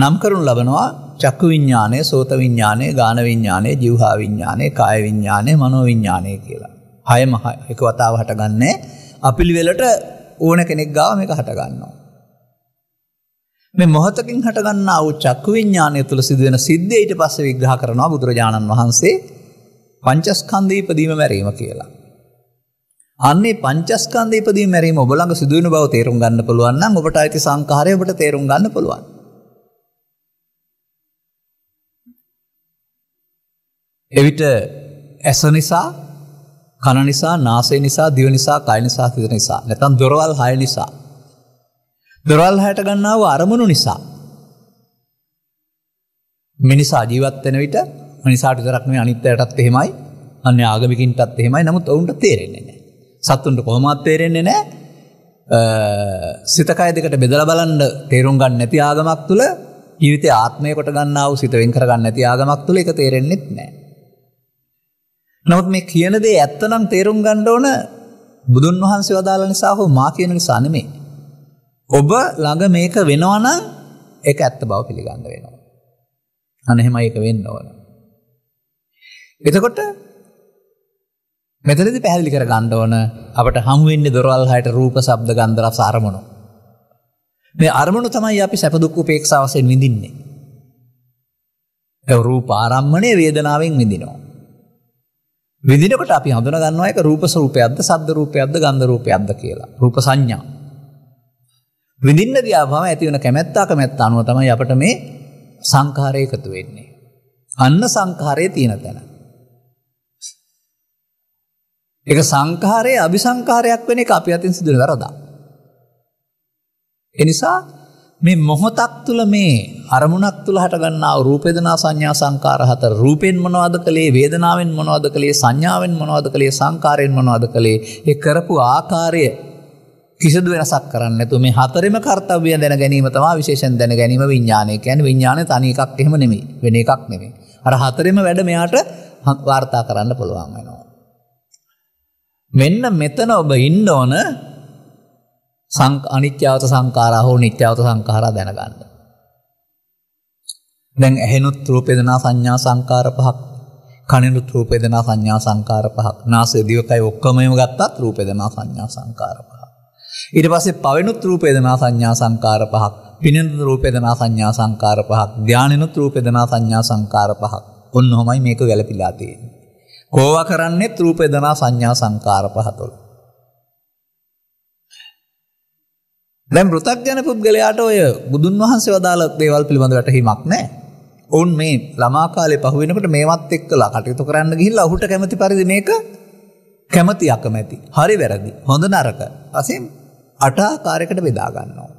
නම් කරනු ලබනවා චක්කු විඤ්ඥානය සෝත විඤ්ඥානය ගාන විඤ්ඥානය ජිවහා විඤ්ඥානය කාය විඤ්ඥානය මනෝ විඤ්ඥානය කියලා. හයම එක වතාව හටගන්නේ අපිළිවෙලට ඕන කෙනෙක් ගාව මේක හටගන්නවා. මේ මොහොතකින් හටගන්නා වූ චක්කු විඥානය තුළ සිදුවෙන සිද්ධිය ඊට පස්සේ විග්‍රහ කරනවා බුදුරජාණන් වහන්සේ පංචස්කන්ධය ඉදීම මැරීම කියලා. අන්නේ පංචස්කන්ධය ඉදීම මැරීම ඔබ ළඟ සිදුවෙන බව තේරුම් ගන්න පුළුවන් නම් ඔබට ඇති සංඛාරය ඔබට තේරුම් ගන්න පුළුවන්. එවිට ඇස නිසා කන නිසා, නාසය නිසා, දිව නිසා, කය නිසා, සිත නිසා. නැත්නම් දොරවල් 6 නිසා. දොරවල් 6ට ගන්නා වූ අරමුණු නිසා. මිනිසා ජීවත් වෙන විට මිනිසාට විතරක් නෙවෙයි අනිත් අයටත් එහෙමයි. අන්‍ය ආගමිකින්ටත් එහෙමයි. නමුත් ඔවුන්ට තේරෙන්නේ නැහැ. සත්තුන්ට කොහොමවත් තේරෙන්නේ නැහැ. සිතකය දෙකට බෙදල බලන්න තේරුම් ගන්න නැති ආගමක් තුළ ජීවිතය ආත්මයකොට ගන්නාව සිත වෙන් කරගන්න නැති ආගමක් තුළ එක තේරෙන්නෙත් නෑ. නමුත් මේ කියන දේ ඇත්ත නම් තේරුම් ගන්න ඕන බුදුන් වහන්සේ වදාළ නිසා හෝ මා කියන නිසා නෙමෙයි. ඔබ ළඟ මේක වෙනවා නම් ඒක ඇත්ත බව පිළිගන්න වෙනවා. අන්න එහෙමයි ඒක වෙන්න ඕන. එතකොට මෙතනදී පැහැදිලි කර ගන්න ඕන අපට හම් වෙන්නේ දොරවල් හැට රූප, ශබ්ද, ගන්ධ, රස, අරමුණු. මේ අරමුණු තමයි අපි සැප දුක් උපේක්ෂාවසෙන් විඳින්නේ. ඒ රූප ආරම්මණය වේදනාවෙන් විඳිනවා. විඳිනකොට අපි හඳුනා ගන්නවා ඒක රූප ස්වરૂපයක්ද සද්ද රූපයක්ද ගන්ධ රූපයක්ද කියලා. රූප සංඥා. විඳින්න ගියාම ඇති වෙන කැමැත්ත අකමැත්ත අනුව තමයි අපිට මේ සංඛාරය එකතු වෙන්නේ. අන්න සංඛාරයේ තියෙන තැන. ඒක සංඛාරයේ අபிසංඛාරයක් වෙන එක අපි අතින් සිදුවෙන වරදක්. ඒ නිසා මේ මොහොතක් තුළ මේ අරමුණක් තුළ හටගන්නා රූපේදනා සංඥා සංකාර හතර රූපෙන් මොනවද කළේ වේදනාවෙන් මොනවද කළේ සංඥාවෙන් මොනවද කළේ සංකාරයෙන් මොනවද කළේ ඒ කරපු ආකාරය කිසිදු වෙනසක් කරන්න නැතුව මේ හතරෙම කාර්යය දැන ගැනීම තමයි විශේෂයෙන් දැන ගැනීම විඥානය කියන්නේ විඥානය තනි එකක් එහෙම නෙමෙයි වෙන එකක් නෙමෙයි අර හතරෙම වැඩ මෙයාට වාර්තා කරන්න පුළුවන් වෙනවා මෙන්න මෙතන ඔබ ඉන්න ඕන අනිත්‍යාවත සංකාරා හෝ නිත්‍යාවත සංකාරා දැනගන්න. දැන් ඇහෙනුත් රූපේදනා සංඥා සංකාර පහක් කනෙනුත් රූපේදනා සංඥා සංකාර පහක් නාසය දිවකය ඔක්කොම එම ගත්තත් රූපේදනා සංඥා සංකාර පහක්. ඊට පස්සේ පවෙනුත් රූපේදනා සංඥා සංකාර පහක් පිනෙනුත් රූපේදනා සංඥා සංකාර පහක් ධානෙනුත් රූපේදනා සංඥා සංකාර පහක්. ඔන්නෝමයි මේක ගැලපිලා තියෙන්නේ. කෝවා කරන්නේ රූපේදනා සංඥා සංකාර පහතොල. දැන් පෘථග්ජන පුද්ගලයාට ඔය බුදුන් වහන්සේ වදාළ දේවල් පිළිබඳ වැටහීමක් නැහැ. ඔවුන් මේ ළමා කාලේ පහු වෙනකොට මේවත් එක්කලා කටයුතු කරන්න ගිහිල්ලා ඔහුට කැමති පරිදි මේක කැමති අකමැති, හරි වැරදි, හොඳ නරක වශයෙන් අට ආකාරයකට බෙදා ගන්නවා.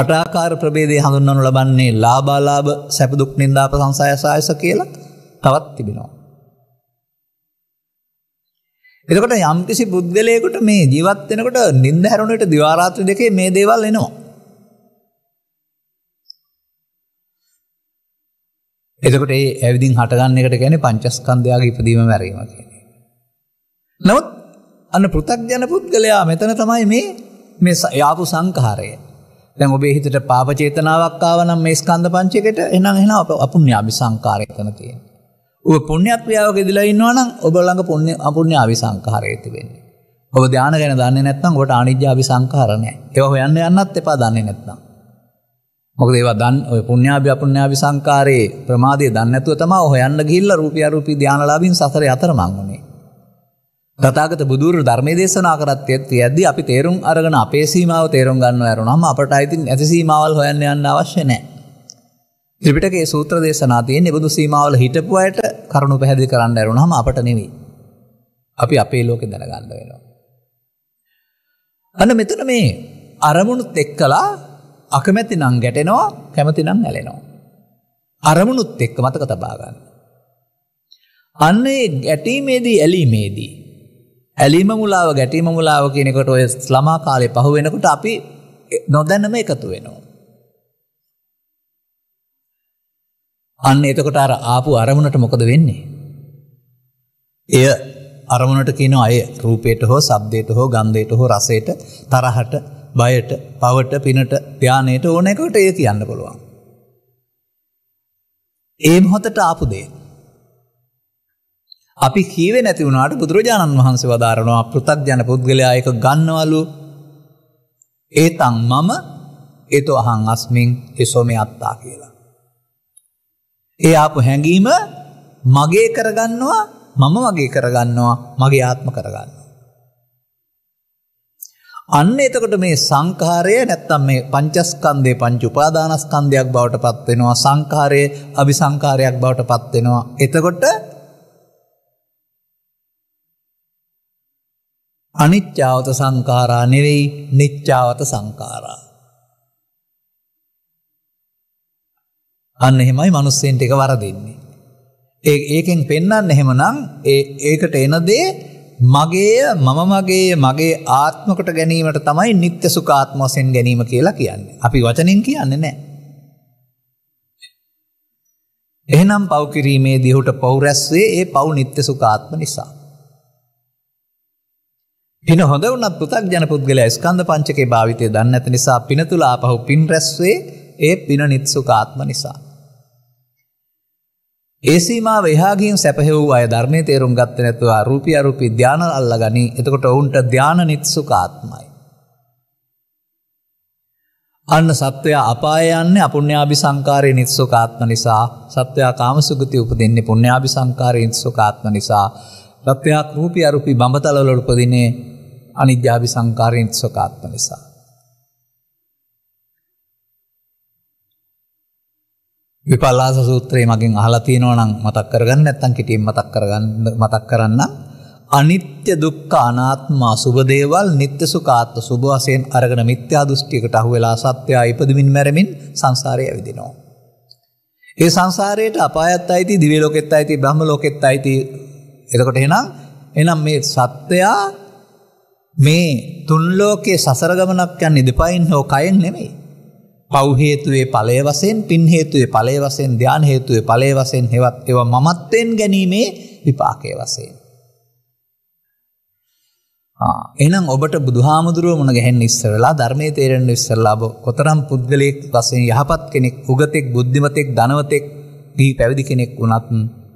අට ආකාර ප්‍රභේදය හඳුන්වනු ලබන්නේ ලාභාලාභ, සැප දුක් නින්දා ප්‍රශංසා යසායස කියලා තවත් තිබෙනවා. එතකොට යම්කිසි පුද්ගලයෙකුට මේ ජීවත් වෙනකොට නිින්ද හැරුණ විට දිවා රාත්‍රී දෙකේ මේ දේවල් එනවා. එතකොට ඒ ඇවිදින් හටගන්න එකට කියන්නේ පංචස්කන්ධයාගේ ඉදීම මැරීම කියන්නේ. නමුත් අන්න පෘථග්ජන පුද්ගලයා මෙතන තමයි මේ මේ යාපු සංඛාරය. දැන් ඔබේ හිතට පාප චේතනාවක් ආව නම් මේ ස්කන්ධ පංචයකට එනං එහෙනම් අපුන්‍යාභි සංඛාරය එතන තියෙනවා. ඔබ පුණ්‍ය ක්‍රියාවක ඉදලා ඉන්නවා නම් ඔබ ළඟ පුණ්‍ය අපුණ්‍ය අවිසංඛාරය ඇති වෙන්නේ. ඔබ ධාන ගැන දන්නේ නැත්නම් ඔබට අනිජ්ජ අවිසංඛාර නැහැ. ඒවා හොයන්න යන්නත් එපා දන්නේ නැත්නම්. මොකද ඒවා දන් ඔය පුණ්‍යාභි අපුණ්‍යාභි සංඛාරයේ ප්‍රමාදයේ දන්නේ නැතුව තමයි හොයන්න ගිහිල්ලා රූපී අරූපී ධානලාභින් සසරේ අතරමං වුනේ. තථාගත බුදුරු ධර්මයේ දේශනා කරත් යද්දී අපි තේරුම් අරගෙන අපේ සීමාව තේරුම් ගන්නවා වරුණාම අපට අයිතින් ඇති සීමාවල් හොයන්න යන්න අවශ්‍ය නැහැ. ත්‍රිපිටකයේ සූත්‍ර දේශනා තියෙන්නේ බුදු සීමාවල හිටපු අයට කරුණු පැහැදිලි කරන්න ඇරුණාම අපට නෙවෙයි. අපි අපේ ලෝකේ දැනගන්න වෙනවා. අන්න මෙතන මේ අරමුණුත් එක්කලා අකමැති නම් ගැටෙනවා කැමති නම් ඇලෙනවා. අරමුණුත් එක්ක මතක තබා ගන්න. අන්න ඒ ගැටීමේදී ඇලීමේදී ඇලීම මුලාව ගැටීම මුලාව කියනකොට ඔය ළමා කාලේ පහුවෙනකොට අපි නොදැනම එකතු වෙනවා. අන්න එතකොට අර ආපු අරමුණට මොකද වෙන්නේ. එය අරමුණට කියන අය රූපේට හෝ සබ්දයට හෝ ගන්දයට හෝ රසේට තරහට බයට පවට පිනට ්‍යානයට ඕනැකට ඒ කියන්න පුළුවන්. ඒ හොතට ආපුදේ. අපි කීවේ නැති වුණට බුදුරජාණන් වහන්සේ වදාරනවා පෘතක් ජන පුද්ගලයායක ගන්නවලු ඒතන් මම ඒතු අහං අස්මින් එසෝම අත්තා කියලා. ඒ ආපු හැඟීම මගේ කරගන්නවා මම මගේ කරගන්නවා මගේ ආත්ම කරගන්නවා. අන්න එතකොට මේ සංඛාරය නැත්තම් මේ පංචස්කන්ධේ පංච උපාදානස්කන්ධයක් බවට පත් වෙනවා සංඛාරය අபிසංඛාරයක් බවට පත් වෙනවා. එතකොට අනිච්චාවත සංඛාරා නෙවෙයි නිච්චාවත සංඛාරා අන්න එහෙමයි මිනිස්සෙන්ට එක වරදින්නේ. ඒ ඒකෙන් පෙන්වන්න එහෙමනම් ඒ ඒකට එන දේ මගේ මම මගේ මගේ ආත්මකට ගැනීමට තමයි නිත්‍ය සුඛාත්ම වශයෙන් ගැනීම කියලා කියන්නේ. අපි වචනෙන් කියන්නේ නැහැ. එහෙනම් පව් කිරීමේදී ඔහුට පව් රැස්වේ ඒ පව් නිත්‍ය සුඛාත්ම නිසා. පින හොඳ වුණත් පෘථග්ජන පුද්ගලයා ස්කන්ධ පංචකේ භාවිතය දන්නේ නැති නිසා පින තුල ආපහු පින් රැස්වේ ඒ පින නිත්‍ය සුඛාත්ම නිසා. ඒ සීමාව එහා ගින් සැපහෙවූ අය ධර්මයේ තේරුම් ගත්තේ නැතුව රූපී අරූපී ධාන අල්ලගනි. එතකොට ඔවුන්ට ධාන නිත්සුකාත්මයි. අන්න සත්වයා අපාය යන්නේ අපුණ්‍යාභි සංකාරයේ නිත්සුකාත්ම නිසා, සත්වයා කාමසුගති උපදින්නේ පුණ්‍යාභි සංකාරයේ නිත්සුකාත්ම නිසා, සත්වයා රූපී අරූපී බඹතලවල උපදින්නේ අනිත්‍යාභි සංකාරයේ නිත්සුකාත්ම නිසා. විපල්ලාස සූත්‍රයේ මගින් අහලා තියෙනවා නම් මතක් කරගන්න නැත්නම් කිටියෙන් මතක් කරගන්න මතක් කරන්න අනිත්‍ය දුක්ඛ අනාත්ම අසුභ දේවල් නিত্য සුඛාත්ම සුභ වශයෙන් අරගෙන මිත්‍යා දෘෂ්ටියකට අහු වෙලා සත්‍යය ඉපදමින් මැරෙමින් සංසාරේ ඇවිදිනවා. ඒ සංසාරයට අපායත් ඇති දිව්‍ය ලෝකෙත් ඇති බ්‍රහ්ම ලෝකෙත් ඇති. එතකොට එහෙනම් එහෙනම් මේ සත්‍යය මේ තුන් ලෝකයේ සසර ගමනක් යන්නේ දෙපයින් හෝ කයෙන් නෙමෙයි. පව් හේතුවේ ඵලයේ වශයෙන් පින් හේතුවේ ඵලයේ වශයෙන් ධාන හේතුවේ ඵලයේ වශයෙන් හෙවත් ඒවා මමත්වෙන් ගැනීමේ විපාකයේ වශයෙන් ආ එහෙනම් ඔබට බුදුහාමුදුරුව මුණ ගැහෙන්න ඉස්සරලා ධර්මයේ තේරෙන්න ඉස්සරලා ඔබ කොතරම් පුද්ගලයෙක් වශයෙන් යහපත් කෙනෙක් උගතෙක් බුද්ධිමතෙක් ධනවතෙක් දී පැවිදි කෙනෙක් වුණත්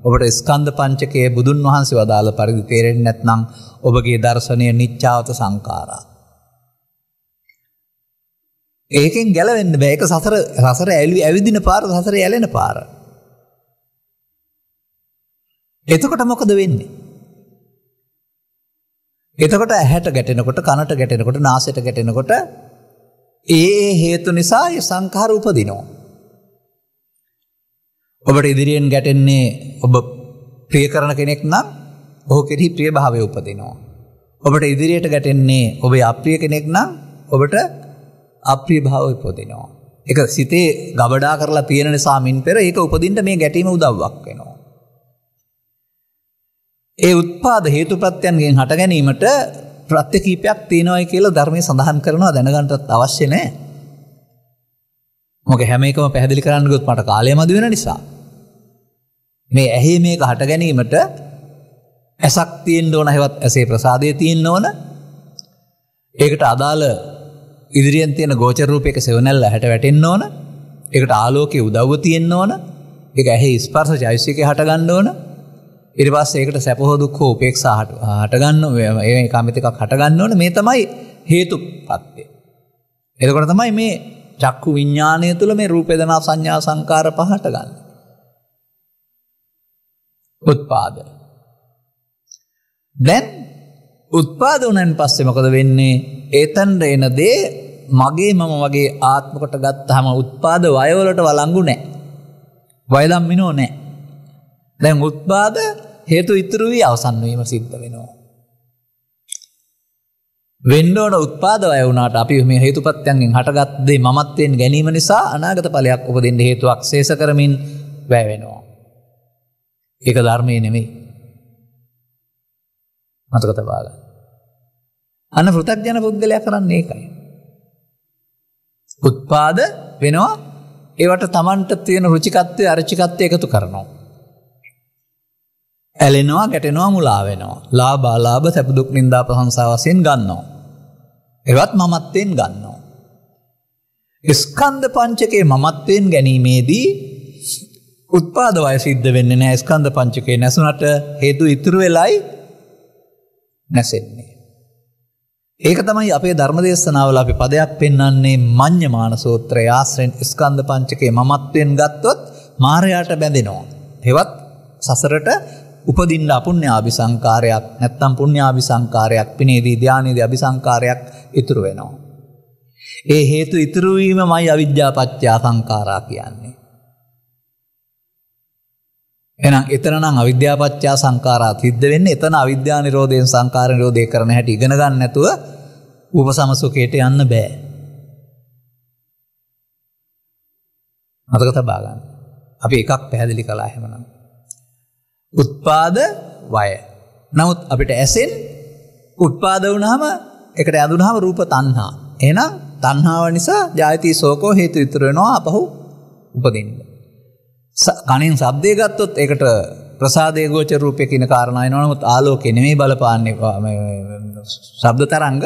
ඔබට ස්කන්ධ පංචකයේ බුදුන් වහන්සේ වදාළ පරිදි තේරෙන්නේ නැත්නම් ඔබගේ දර්ශනය නිච්ඡාවත සංකාරා ඒකෙන් ගැලවෙන්න බෑ ඒක සසර සසර ඇලි ඇවිදින පාර සසර ඇලෙන පාර. එතකොට මොකද වෙන්නේ? එතකොට ඇහැට ගැටෙනකොට කනට ගැටෙනකොට නාසයට ගැටෙනකොට ඒ හේතු නිසා සංඛාර උපදිනවා. ඔබට ඉදිරියෙන් ගැටෙන්නේ ඔබ ප්‍රිය කරන කෙනෙක් නම් ඔහු කෙරෙහි ප්‍රියභාවය උපදිනවා. ඔබට ඉදිරියට ගැටෙන්නේ ඔබේ අප්‍රිය කෙනෙක් නම් ඔබට අප්‍රිය භාව ඉපදිනවා. එක සිතේ ගබඩා කරලා තියෙන නිසා මින් පෙර ඒක උපදින්ට මේ ගැටීම උදව්වක් වෙනවා. ඒ උත්පාද හේතුප්‍රත්‍යයන්ගෙන් හට ගැනීමට ප්‍රත්‍ය කීපයක් තියෙනවායි කියලා ධර්මයේ සඳහන් කරනවා දැනගන්නත් අවශ්‍ය නැහැ. මොකද හැම එකම පැහැදිලි කරන්න ගියොත් මට කාලය මදි වෙන නිසා. මේ ඇහි මේක හට ගැනීමට ඇසක් තියෙන්න ඕන, හෙවත් ඇසේ ප්‍රසාදය තියෙන්න ඕන. ඒකට අදාළ ඉදිරියෙන් තියෙන ගෝචරූපයක සෙවනැල්ල හැට වැටෙන්න්න ඕන එකට ආලෝකය උදව්ව තියෙන්න්න ඕන එක ඇහි ස්පර්ස ජයිසික හටගන්න ඕන ඉරිපස් ඒකට සැපහෝදුක්කෝ උපේක්ෂා හට හටගන්න ඒ කාමිතිකක් හටගන්න ඕන මේ තමයි හේතු පත්තේ. එතකොට තමයි මේ චක්කු විඤ්ඥානය තුළ මේ රූපෙදනා සංඥා සංකාර පහටගන්න. උත්පාද. දැන් උත්පාද වනන් පස්සෙමකද වෙන්නේ ඒතන්ට එන දේ මගේ මම වගේ ආත්මකට ගත්තහම උත්පාද වයවලට වලංගු නෑ. වයලම් මිනෝ නෑ. දැන් උත්පාද හේතු ඉතුරු වී අවසන්වීම සිද්ධ වෙනවා. වෙන්නෝන උත්පාද වය වුණාට අපි මේ හේතුපත්යන්ගෙන් හටගත් දේ මමත්වයෙන් ගැනීම නිසා අනාගත ඵලයක් උපදින්න හේතුවක් ශේෂ කරමින් වැය වෙනවා. ඒක ධර්මයේ නෙමෙයි. මතක තබා ගන්න. අන්න පෘථග්ජන පුද්ගලයා කරන්නේ ඒකයි. උත්පාද වෙනවා ඒවට තමන්ට තියෙන රුචිකත්වය අරචිකත්වය එකතු කරනවා. ඇලෙනවා ගැටෙනවා මුලා වෙනවා. ලාභා ලාභ සැප දුක් නින්දා ප්‍රශංසා වශයෙන් ගන්නවා. ඒවත් මමත්වෙන් ගන්නවා. ස්කන්ධ පංචකයේ මමත්වෙන් ගැනීමේදී උත්පාද වය සිද්ධ වෙන්නේ නැහැ ස්කන්ධ පංචකයේ නැසුණට හේතු ඉතුරු වෙලයි නැසෙන්නේ. ඒක තමයි අපේ ධර්මදේශනාවල අපි පදයක් පෙන්වන්නේ මඤ්ඤමාන සූත්‍රය ආශ්‍රෙන් ස්කන්ධ පංචකයේ මමත්වෙන් ගත්තොත් මායයට බැඳෙනවා. හෙවත් සසරට උපදින්න අපුඤ්ඤාභි සංකාරයක් නැත්නම් පුඤ්ඤාභි සංකාරයක් පිනේදී ධානයේදී අபிසංකාරයක් ඉතුරු වෙනවා. ඒ හේතු ඉතුරු වීමමයි අවිද්‍යාපත්‍ය සංකාරා කියන්නේ. එහෙනම් එතන නම් අවිද්‍යාපත්‍යා සංඛාරා සිද්ධ වෙන්නේ එතන අවිද්‍යා නිරෝධයෙන් සංඛාර නිරෝධය කරන හැටි ඉගෙන ගන්න නැතුව උපසමසුකයට යන්න බෑ. මතක තබා ගන්න. අපි එකක් පැහැදිලි කළා හැමනම්. උත්පාද වය. නමුත් අපිට ඇසෙන් උත්පාද වුණාම එකට ඇඳුනහම රූප තණ්හා. එහෙනම් තණ්හාව නිසා ජායති සෝකෝ හේතු ඉතුරු වෙනවා අපහු උපදින්න. කනින් සබ්දය ගත්තොත් ඒකට ප්‍රසාදය ගෝච රූපය කියන කාරණය නොනමුත් ආලෝකෙ නෙමේ බලපාන්නේ ශබ්ද තරංග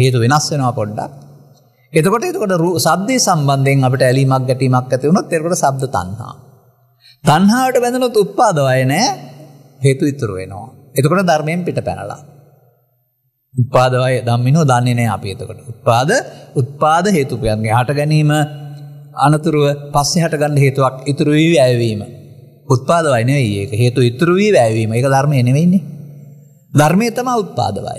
හේතු වෙනස් වෙනවා පොඩ්ඩක්. එතකොට එතකොට සබ්දය සම්බන්ධයෙන් අපට ඇලීමක් ගැටීමක් ඇති වුණොත් එතකොට සබ්ද තණ්හා. තණ්හාවට බැඳුනොත් උපාදවය නෑ හේතු ඉතුරු වෙනවා. එතකොට ධර්මයෙන් පිට පැනලා. උපාදවය ධම්මිනෝ දන්නේ නෑ අපි එතකොට. උපාද උත්පාද හේතුපයන්ගේ හට ගැනීම අනතුරුව පස්සේ හටගන්න හේතුවක් ඉතුරු වී වැයවීම. උත්පාදවය නෙවෙයි ඒක. හේතු ඉතුරු වී වැයවීම. ඒක ධර්මය නෙවෙයිනේ. ධර්මය තමයි උත්පාදවය.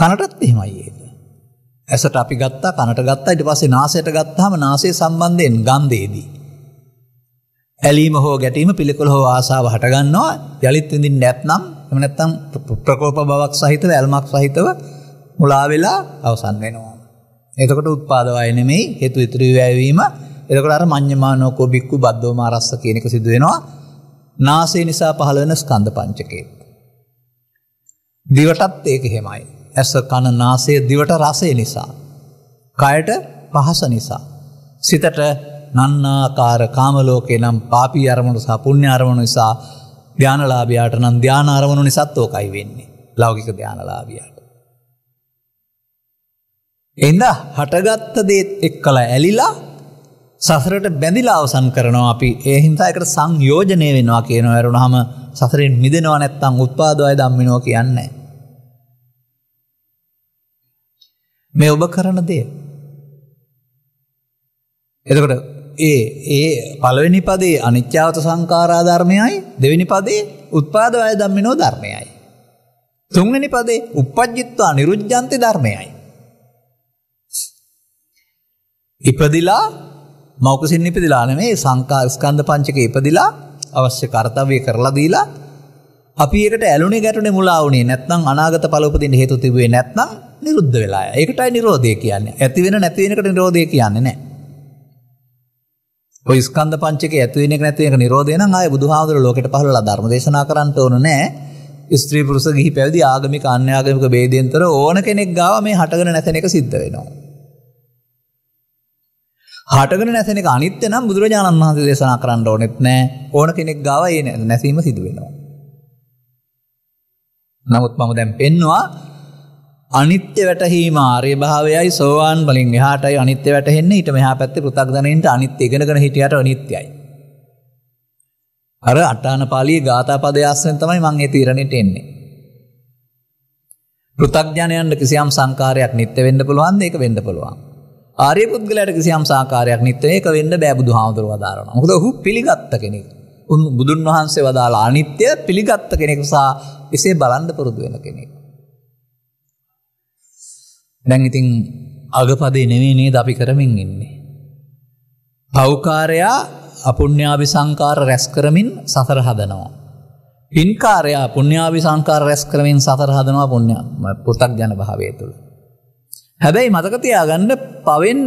කනටත් එහෙමයි ඒක. ඇසට අපි ගත්තා කනට ගත්තා ඊට පස්සේ නාසයට ගත්තාම නාසයේ සම්බන්ධයෙන් ගන්ධයේදී ඇලීම හෝ ගැටීම පිළිකුල හෝ ආසාව හටගන්නවා යළිත් විඳින්න නැත්නම් එහෙම නැත්නම් ප්‍රකෝප බවක් සහිතව ඇල්මක් සහිතව මුලා වෙලා අවසන් වෙනවා එතකොට උත්පාදවය නෙමෙයි හේතු ඉතුරු වෑවීම. එතකොට අර මඤ්ඤමානෝකෝ බික්කු බද්දෝ මාරස්ස කියන එක සිදු වෙනවා. නාසය නිසා පහළ වෙන ස්කන්ධ පංචකේ. දිවටත් ඒක එහෙමයි. ඇස කන නාසය දිවට රසය නිසා. කයට පහස නිසා. සිතට නන්නාකාර කාමලෝකේ නම් පාපී අරමුණු සහ පුණ්‍ය අරමුණු නිසා ධානලාභයාට නම් ධාන අරමුණු නිසාත් ඕකයි වෙන්නේ. ලෞකික ධානලාභයාට. එඳ හටගත්ත දේත් එක් කළ ඇලිලා සසරට බැඳිලා අවසන් කරනවා අපි ඒ හිංසායකට සංයෝජනය වෙනවා කියන ඇරුණ හම සසරෙන් මිදෙනවා නැත්තං උත්පාදය දම්මිනෝ කියන්නේ. මේ ඔබ කරන දේ. එතකට ඒ ඒ පළවෙනි පදේ අනිච්‍යාවත සංකාරාධර්මයයි දෙවිනි පදේ උත්පාදවය දම්මිනෝ ධර්මයයි. තුන්ගනි පදේ උපජ්ජිත්වා නිරුද්ජන්ති ධර්මයයි. ඉපදිලා මෞකසින් ඉපදිලා නෙමෙයි සංකා ස්කන්ධ පංචකේ ඉපදිලා අවශ්‍ය කාර්යය කරලා දීලා අපි ඒකට ඇලුනේ ගැටුනේ මුලා වුණේ නැත්නම් අනාගත ඵල උපදින්න හේතු තිබුවේ නැත්නම් නිරුද්ධ වෙලා ආය. ඒකටයි නිරෝධය කියන්නේ. ඇති වෙන නැති වෙන එකට නිරෝධය කියන්නේ නැහැ. ඔය ස්කන්ධ පංචකේ ඇති වෙන එක නැති වෙන එක නිරෝධය නම් ආය බුදුහාමුදුර ලෝකෙට පහළලා ධර්ම දේශනා කරන්න ඕන නැහැ. ස්ත්‍රී පුරුෂ ගිහි පැවිදි ආගමික අන්‍යාගමික ભેදයෙන්තර ඕන කෙනෙක් ගාව මේ හටගෙන නැතන එක සිද්ධ වෙනවා. හටගෙන නැසෙන එක අනිත්‍ය නම් බුදුරජාණන් වහන්සේ දේශනා කරන්න ඕනෙත් නෑ. ඕන කෙනෙක් ගාව ඒ නැසීම සිදු වෙනවා. නමුත් මම දැන් පෙන්නවා අනිත්‍ය වැටහීම ආර්ය භාවයයි සෝවාන් වලින් එහාටයි අනිත්‍ය වැටහෙන්නේ ඊට මෙහා පැත්තේ පෘථග්ජනයින්ට අනිත්‍ය ඉගෙනගෙන හිටියට අනිත්‍යයි. අර අටානපාලියේ ගාථාපදයේ ආශ්‍රයෙන් තමයි මම ඒ තීරණයට එන්නේ. පෘථග්ජනයන්ට කිසියම් සංකාරයක් නිත්‍ය වෙන්න පුළුවන්ද? ඒක වෙන්න පුළුවන්. ආරය පුද්ගලයට කිසියම් සාකාරයක් නිත්‍යයක වෙන්න බෑබුදු හාමුදුර වදාරන හොද හු පිළිගත්ත කෙනෙක් උන් බුදුන් වහන්සේ වදාලා අනිත්‍ය පිළිගත්ත කෙනෙක් සා එසේ බලන්ඩ පුරුදු වෙන කෙනෙක්. දැන් ඉතින් අගපදේ නෙවේ නේ අපි කරමින් ඉන්නේ. පෞකාරයා අපුුණ්‍යාවි සංකාර රැස් කරමින් සතර හදනවා. පින්කාරයා පුුණ්‍යාවි සංකාර රැස් කරමින් සතර හදනවා පුුණ්‍ය පුතක් ජන භාවය තුළ. හැබැයි මතක තියාගන්න පවෙන්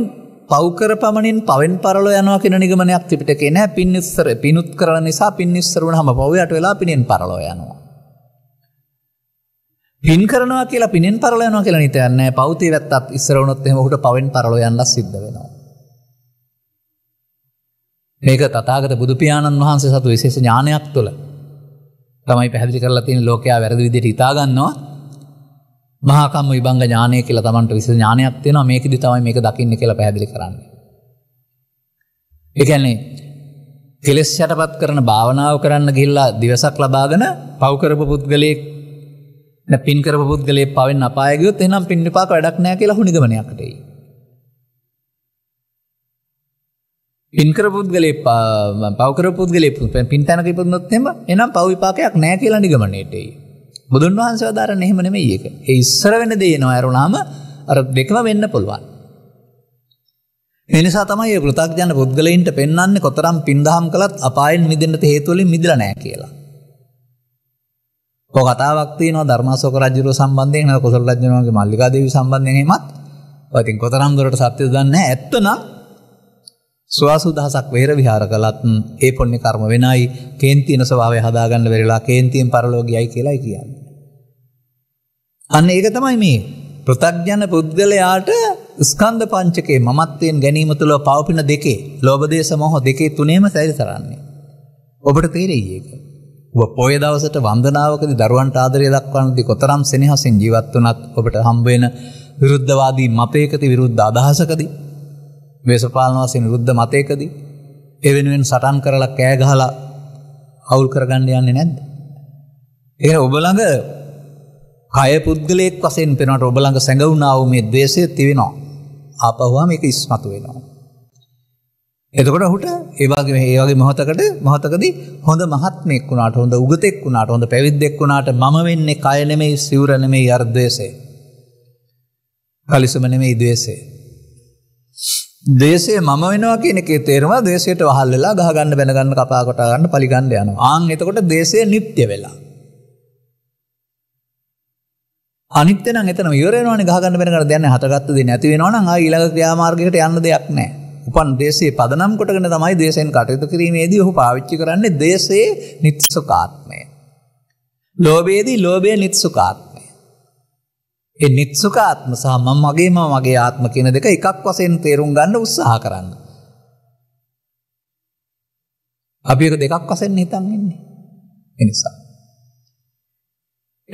පෞකර පමණින් පවෙන් පරලෝ යනවා කෙන නිගමනයක් තිපිට කෙන පින්නිස්සර පිනුත් කරන නිසා පින්නිස්සරුණ හම පවයට වෙලා පිනෙන් පරලෝ යනවා. පින් කරනවා කියලා පිනෙන් පරලෝ යනවා කියලා නිතයන්න පෞති වැත්තත් ඉස්සරවුණොත් එහෙම ඔහුට පවෙන් පරලෝ යන්න සිද්ධ වෙනවා. මේක තථාගත බුදු පියාණන් වහන්සේ සතු විශේෂ ඥානයක් තුළ තමයි පැහැදිලි කරලා තියෙන ලෝකයා වැරදි විදිහට හිතා ගන්නවා මහාකම්ම විබංග ඥානය කියලා තමන්ට විස ඥානයක් තියෙන මේකදි තමයි මේක දකින්න කියලා පැදිලි කරන්න. එකන්නේ කෙලෙස් යටපත් කරන භාවනාව කරන්න ගිල්ලා දිවසක් ලබාගෙන පව්කරපු පුද්ගලයෙක් පින්කර පුද්ගලේ පවෙන් අපායගයුත් එනම් පින්ඩිපාක වැඩක් නෑ කියලා හුනිගමනයක්ටයි. පින්කර පුද්ගලේ පවකර පුද්ගලේ පින් තැනක පුදනොත් එම එනම් පවවිපාකයක් නෑ කියලා නිගමනයටයි. බුදුන් වහන්සේ අදාරන්න එහෙම නෙමෙයි ඒක. ඒ ඉස්සර වෙන දේ එනවා ඇරුණාම අර දෙකම වෙන්න පුළුවන්. ඒ නිසා තමයි මේ පෘථග්ජන පුද්ගලයින්ට පෙන්වන්නේ කොතරම් පින්දහම් කළත් අපායෙන් මිදෙන්නට හේතු වලින් මිදලා නැහැ කියලා. කො කතාවක් තියෙනවා ධර්මාශෝක රජුරුව සම්බන්ධයෙන් නේද කොසල් රජුණෝගේ මල්ලිකා දේවිය සම්බන්ධයෙන් එහෙමත්. ඔය ඉතින් කොතරම් දුරට සත්‍යද දන්නේ නැහැ. ඇත්තනම් සවාසුදහසක් වේර විහාර කළත් ඒ පුණ්‍ය කර්ම වෙනයි කේන්තින ස්වභාවය හදාගන්න බැරිලා කේන්තියෙන් පරලෝකයයි කියලායි කියන්නේ. අන්න ඒක තමයි මේ ප්‍රතග්ජන පුද්ගලයාට ස්කන්ධ පංචකේ මමත්වයෙන් ගැනීම තුල පවපින දෙකේ ලෝභ දේශ මොහ දෙකේ තුනේම සැරිසරන්නේ. ඔබට තේරෙයි ඒක. ඔබ පොය දවසට වන්දනාවකදී දරුවන්ට ආදරය දක්වනදී කොතරම් සෙනෙහසින් ජීවත් වුණත් ඔබට හම්බ වෙන විරුද්ධවාදී මතයකට විරුද්ධ අදහසකදී දේශපාලන වශයෙන් විරුද්ධ මතයකදී ඒ වෙනුවෙන් සටන් කරලා කෑ ගහලා අවුල් කරගන්න යන්නේ නැද්ද? එහෙනම් ඔබ ළඟ කය පුද්ගලයෙක් වශයෙන් පෙනෙනට ඔබ ළඟ සැඟවුණා වූ මේ द्वේෂය තිබෙනවා. ආපහුවා මේක ඉස්මතු වෙනවා. එතකොට ඔහුට ඒ වගේ මේ වගේ මොහතකට මොහතකදී හොඳ මහත්මයෙක් වුණාට හොඳ උගතෙක් වුණාට හොඳ පැවිද්දෙක් වුණාට මම වෙන්නේ කය නෙමෙයි සිවුර නෙමෙයි අර द्वේෂය. කලිසම නෙමෙයි द्वේෂය. දේශේ මම වෙනවා කියන එකේ තේරුම දේශයට වහල් වෙලා ගහ ගන්න බැන ගන්න කපා කොට ගන්න පලිගන්න යනවා. ආන් එතකොට දේශේ නිට්ටය වෙලා. අනිත් නම් එතනම ඉවර වෙනවනේ ගහ ගන්න බැන ගන්න දැන හටගත්ත දේ නැති වෙනවා නම් ආ ඊළඟ ක්‍රියාමාර්ගයකට යන්න දෙයක් නැහැ. උපන් දේශේ පදනම් කොටගෙන තමයි දේශයෙන් කටයුතු කිරීමේදී ඔහු පාවිච්චි කරන්නේ දේශේ නිත්සුකාත්මය. ලෝභයේදී ලෝභයේ නිත්සුකාත්මය ඒ නිත්සුක ආත්ම සහ මම මගේ මම මගේ ආත්ම කියන දෙක එකක් වශයෙන් තේරුම් ගන්න උත්සාහ කරන්න. අපි ඒක දෙකක් වශයෙන් හිතන් ඉන්නේ. ඒ නිසා.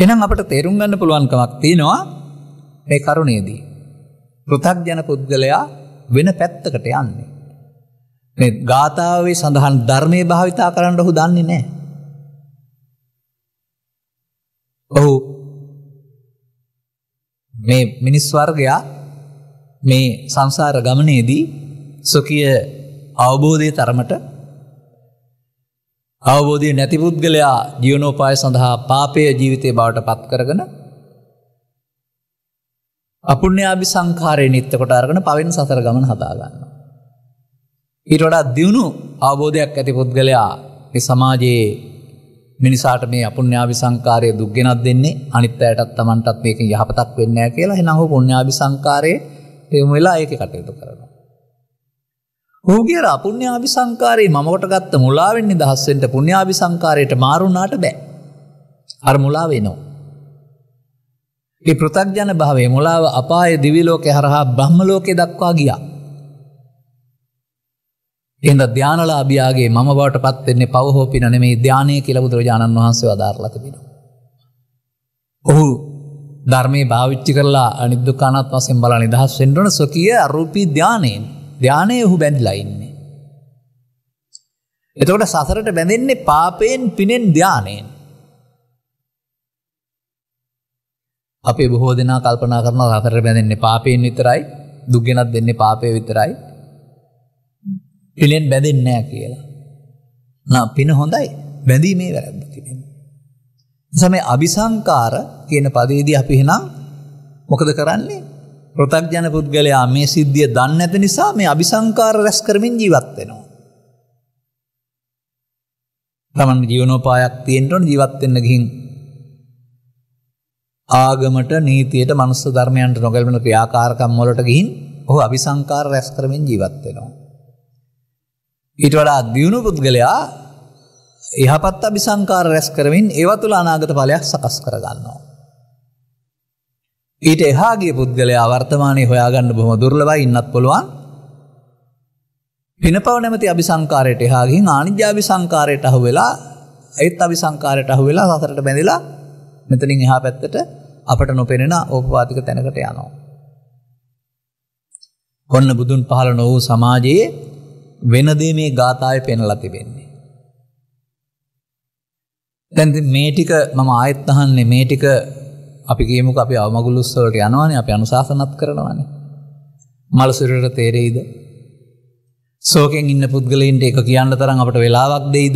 එහෙනම් අපිට තේරුම් ගන්න පුළුවන්කමක් තියෙනවා මේ කරුණේදී. පෘථග්ජන පුද්ගලයා වෙන පැත්තකට යන්නේ. මේ ගාථාවේ සඳහන් ධර්මයේ භාවිතා කරන්න ඔහු දන්නේ නැහැ. ඔහු මේ මිනිස් වර්ගයා මේ සංසාර ගමනේදී සොකිය අවබෝධය තරමට අවබෝධය නැති පුද්ගලයා ජීවනෝපාය සඳහා පාපය ජීවිතය බවට පත් කරගන අපුුණ්‍යාභි සංකාරය නිත්තකොට අරගෙන පවෙන් සතර ගමන හදාගන්න. ඊටොඩා දියුණු අවබෝධයක් ඇති පුද්ගලයා සමාජයේ මිනිසාට මේ අපුණ්‍යාවි සංකාරයේ දුක් ගෙනත් දෙන්නේ අනිත් අයටත් Tamanටත් මේක යහපතක් වෙන්නේ නැහැ කියලා එහෙනම් ඔහු පුණ්‍යාවි සංකාරයේ යොමු වෙලා ඒක කටයුතු කරනවා. ඔහු කියන අපුණ්‍යාවි සංකාරයේ මම කොට ගත්ත මුලාවෙන් නිදහස් වෙන්න පුණ්‍යාවි සංකාරයට මාරු වුණාට බෑ. අර මුලාව එනවා. ඒ පෘථග්ජන භාවයේ මුලාව අපායේ දිවි ලෝකේ හරහා බ්‍රහ්ම ලෝකේ දක්වා ගියා. එහින්ද ධානලාභියාගේ මම බවට පත් වෙන්නේ පව හෝ පින නෙමෙයි ධානය කියලා බුදුරජාණන් වහන්සේ වදාරලා තිබෙනවා. ඔහු ධර්මයේ භාවිතා කරලා අනිද්දුක අනාත්ම වශයෙන් බලා නිදහස් වෙන්න ඕන සොකීය අරූපී ධානයෙන්. ධානයේ ඔහු බැඳලා ඉන්නේ. එතකොට සසරට බැඳෙන්නේ පාපයෙන් පිනෙන් ධානයෙන්. අපේ බොහෝ දෙනා කල්පනා කරනවා සසරට බැඳෙන්නේ පාපයෙන් විතරයි, දුක් ගෙනත් දෙන්නේ පාපය විතරයි. ටිලෙන් බැඳෙන්නේ නැහැ කියලා. නා පින හොඳයි. බැඳීමේ වැරද්ද තිබෙනවා. සමේ අபிසංකාර කියන පදේදී අපි එහෙනම් මොකද කරන්නේ? ප්‍රතග්ජන පුද්ගලයා මේ සිද්ධිය දන්නේ නැති නිසා මේ අபிසංකාර රැස් කරමින් ජීවත් වෙනවා. තමන් ජීවනෝපායක් තියෙන්න ඕන ජීවත් වෙන්න ගිහින් ආගමට නීතියට මනුස්ස ධර්මයන්ට නොගැලපෙන ක්‍රියාකාරකම් වලට ගිහින් ඔහු අபிසංකාර රැස් කරමින් ජීවත් වෙනවා. ඊට වඩා දියුණු පුද්ගලයා එහපත් අභිසංකාර රැස් කරමින් ඒව තුළ අනාගත ඵලයක් සකස් කරගන්නවා. ඊට එහාගේ පුද්ගලයා වර්තමානය හොයාගන්න බොහොම දුර්ලබයි ඉන්නත් පුළුවන් පිනපව නැමති අභිසංකාරයට එහාගින් ආනිජ්‍යාභි සංකාරයට අහු වෙලා ඇත් අභි සංකාරයට අහු වෙලා සසරට බැඳලා මෙතනින් එහා පැත්තට අපට නොපෙනෙන ඕපවාතික තැනකට යනවා. ඔන්න බුදුන් පහළ නොවූ සමාජයේ වෙන දේ මේ ගාථාවේ පෙන්ලා තිබෙන්නේ. දැන් මේ ටික මම ආයෙත් අහන්නේ මේ ටික අපි කියමුකෝ අපි අවමගුල් උත්සවලට යනවානේ අපි අනුශාසනත් කරනවානේ. මලසිරුරට තේරෙයිද? ශෝකෙන් ඉන්න පුද්ගලයින්ට ඒක කියන්න තරම් අපට වෙලාවක් දෙයිද?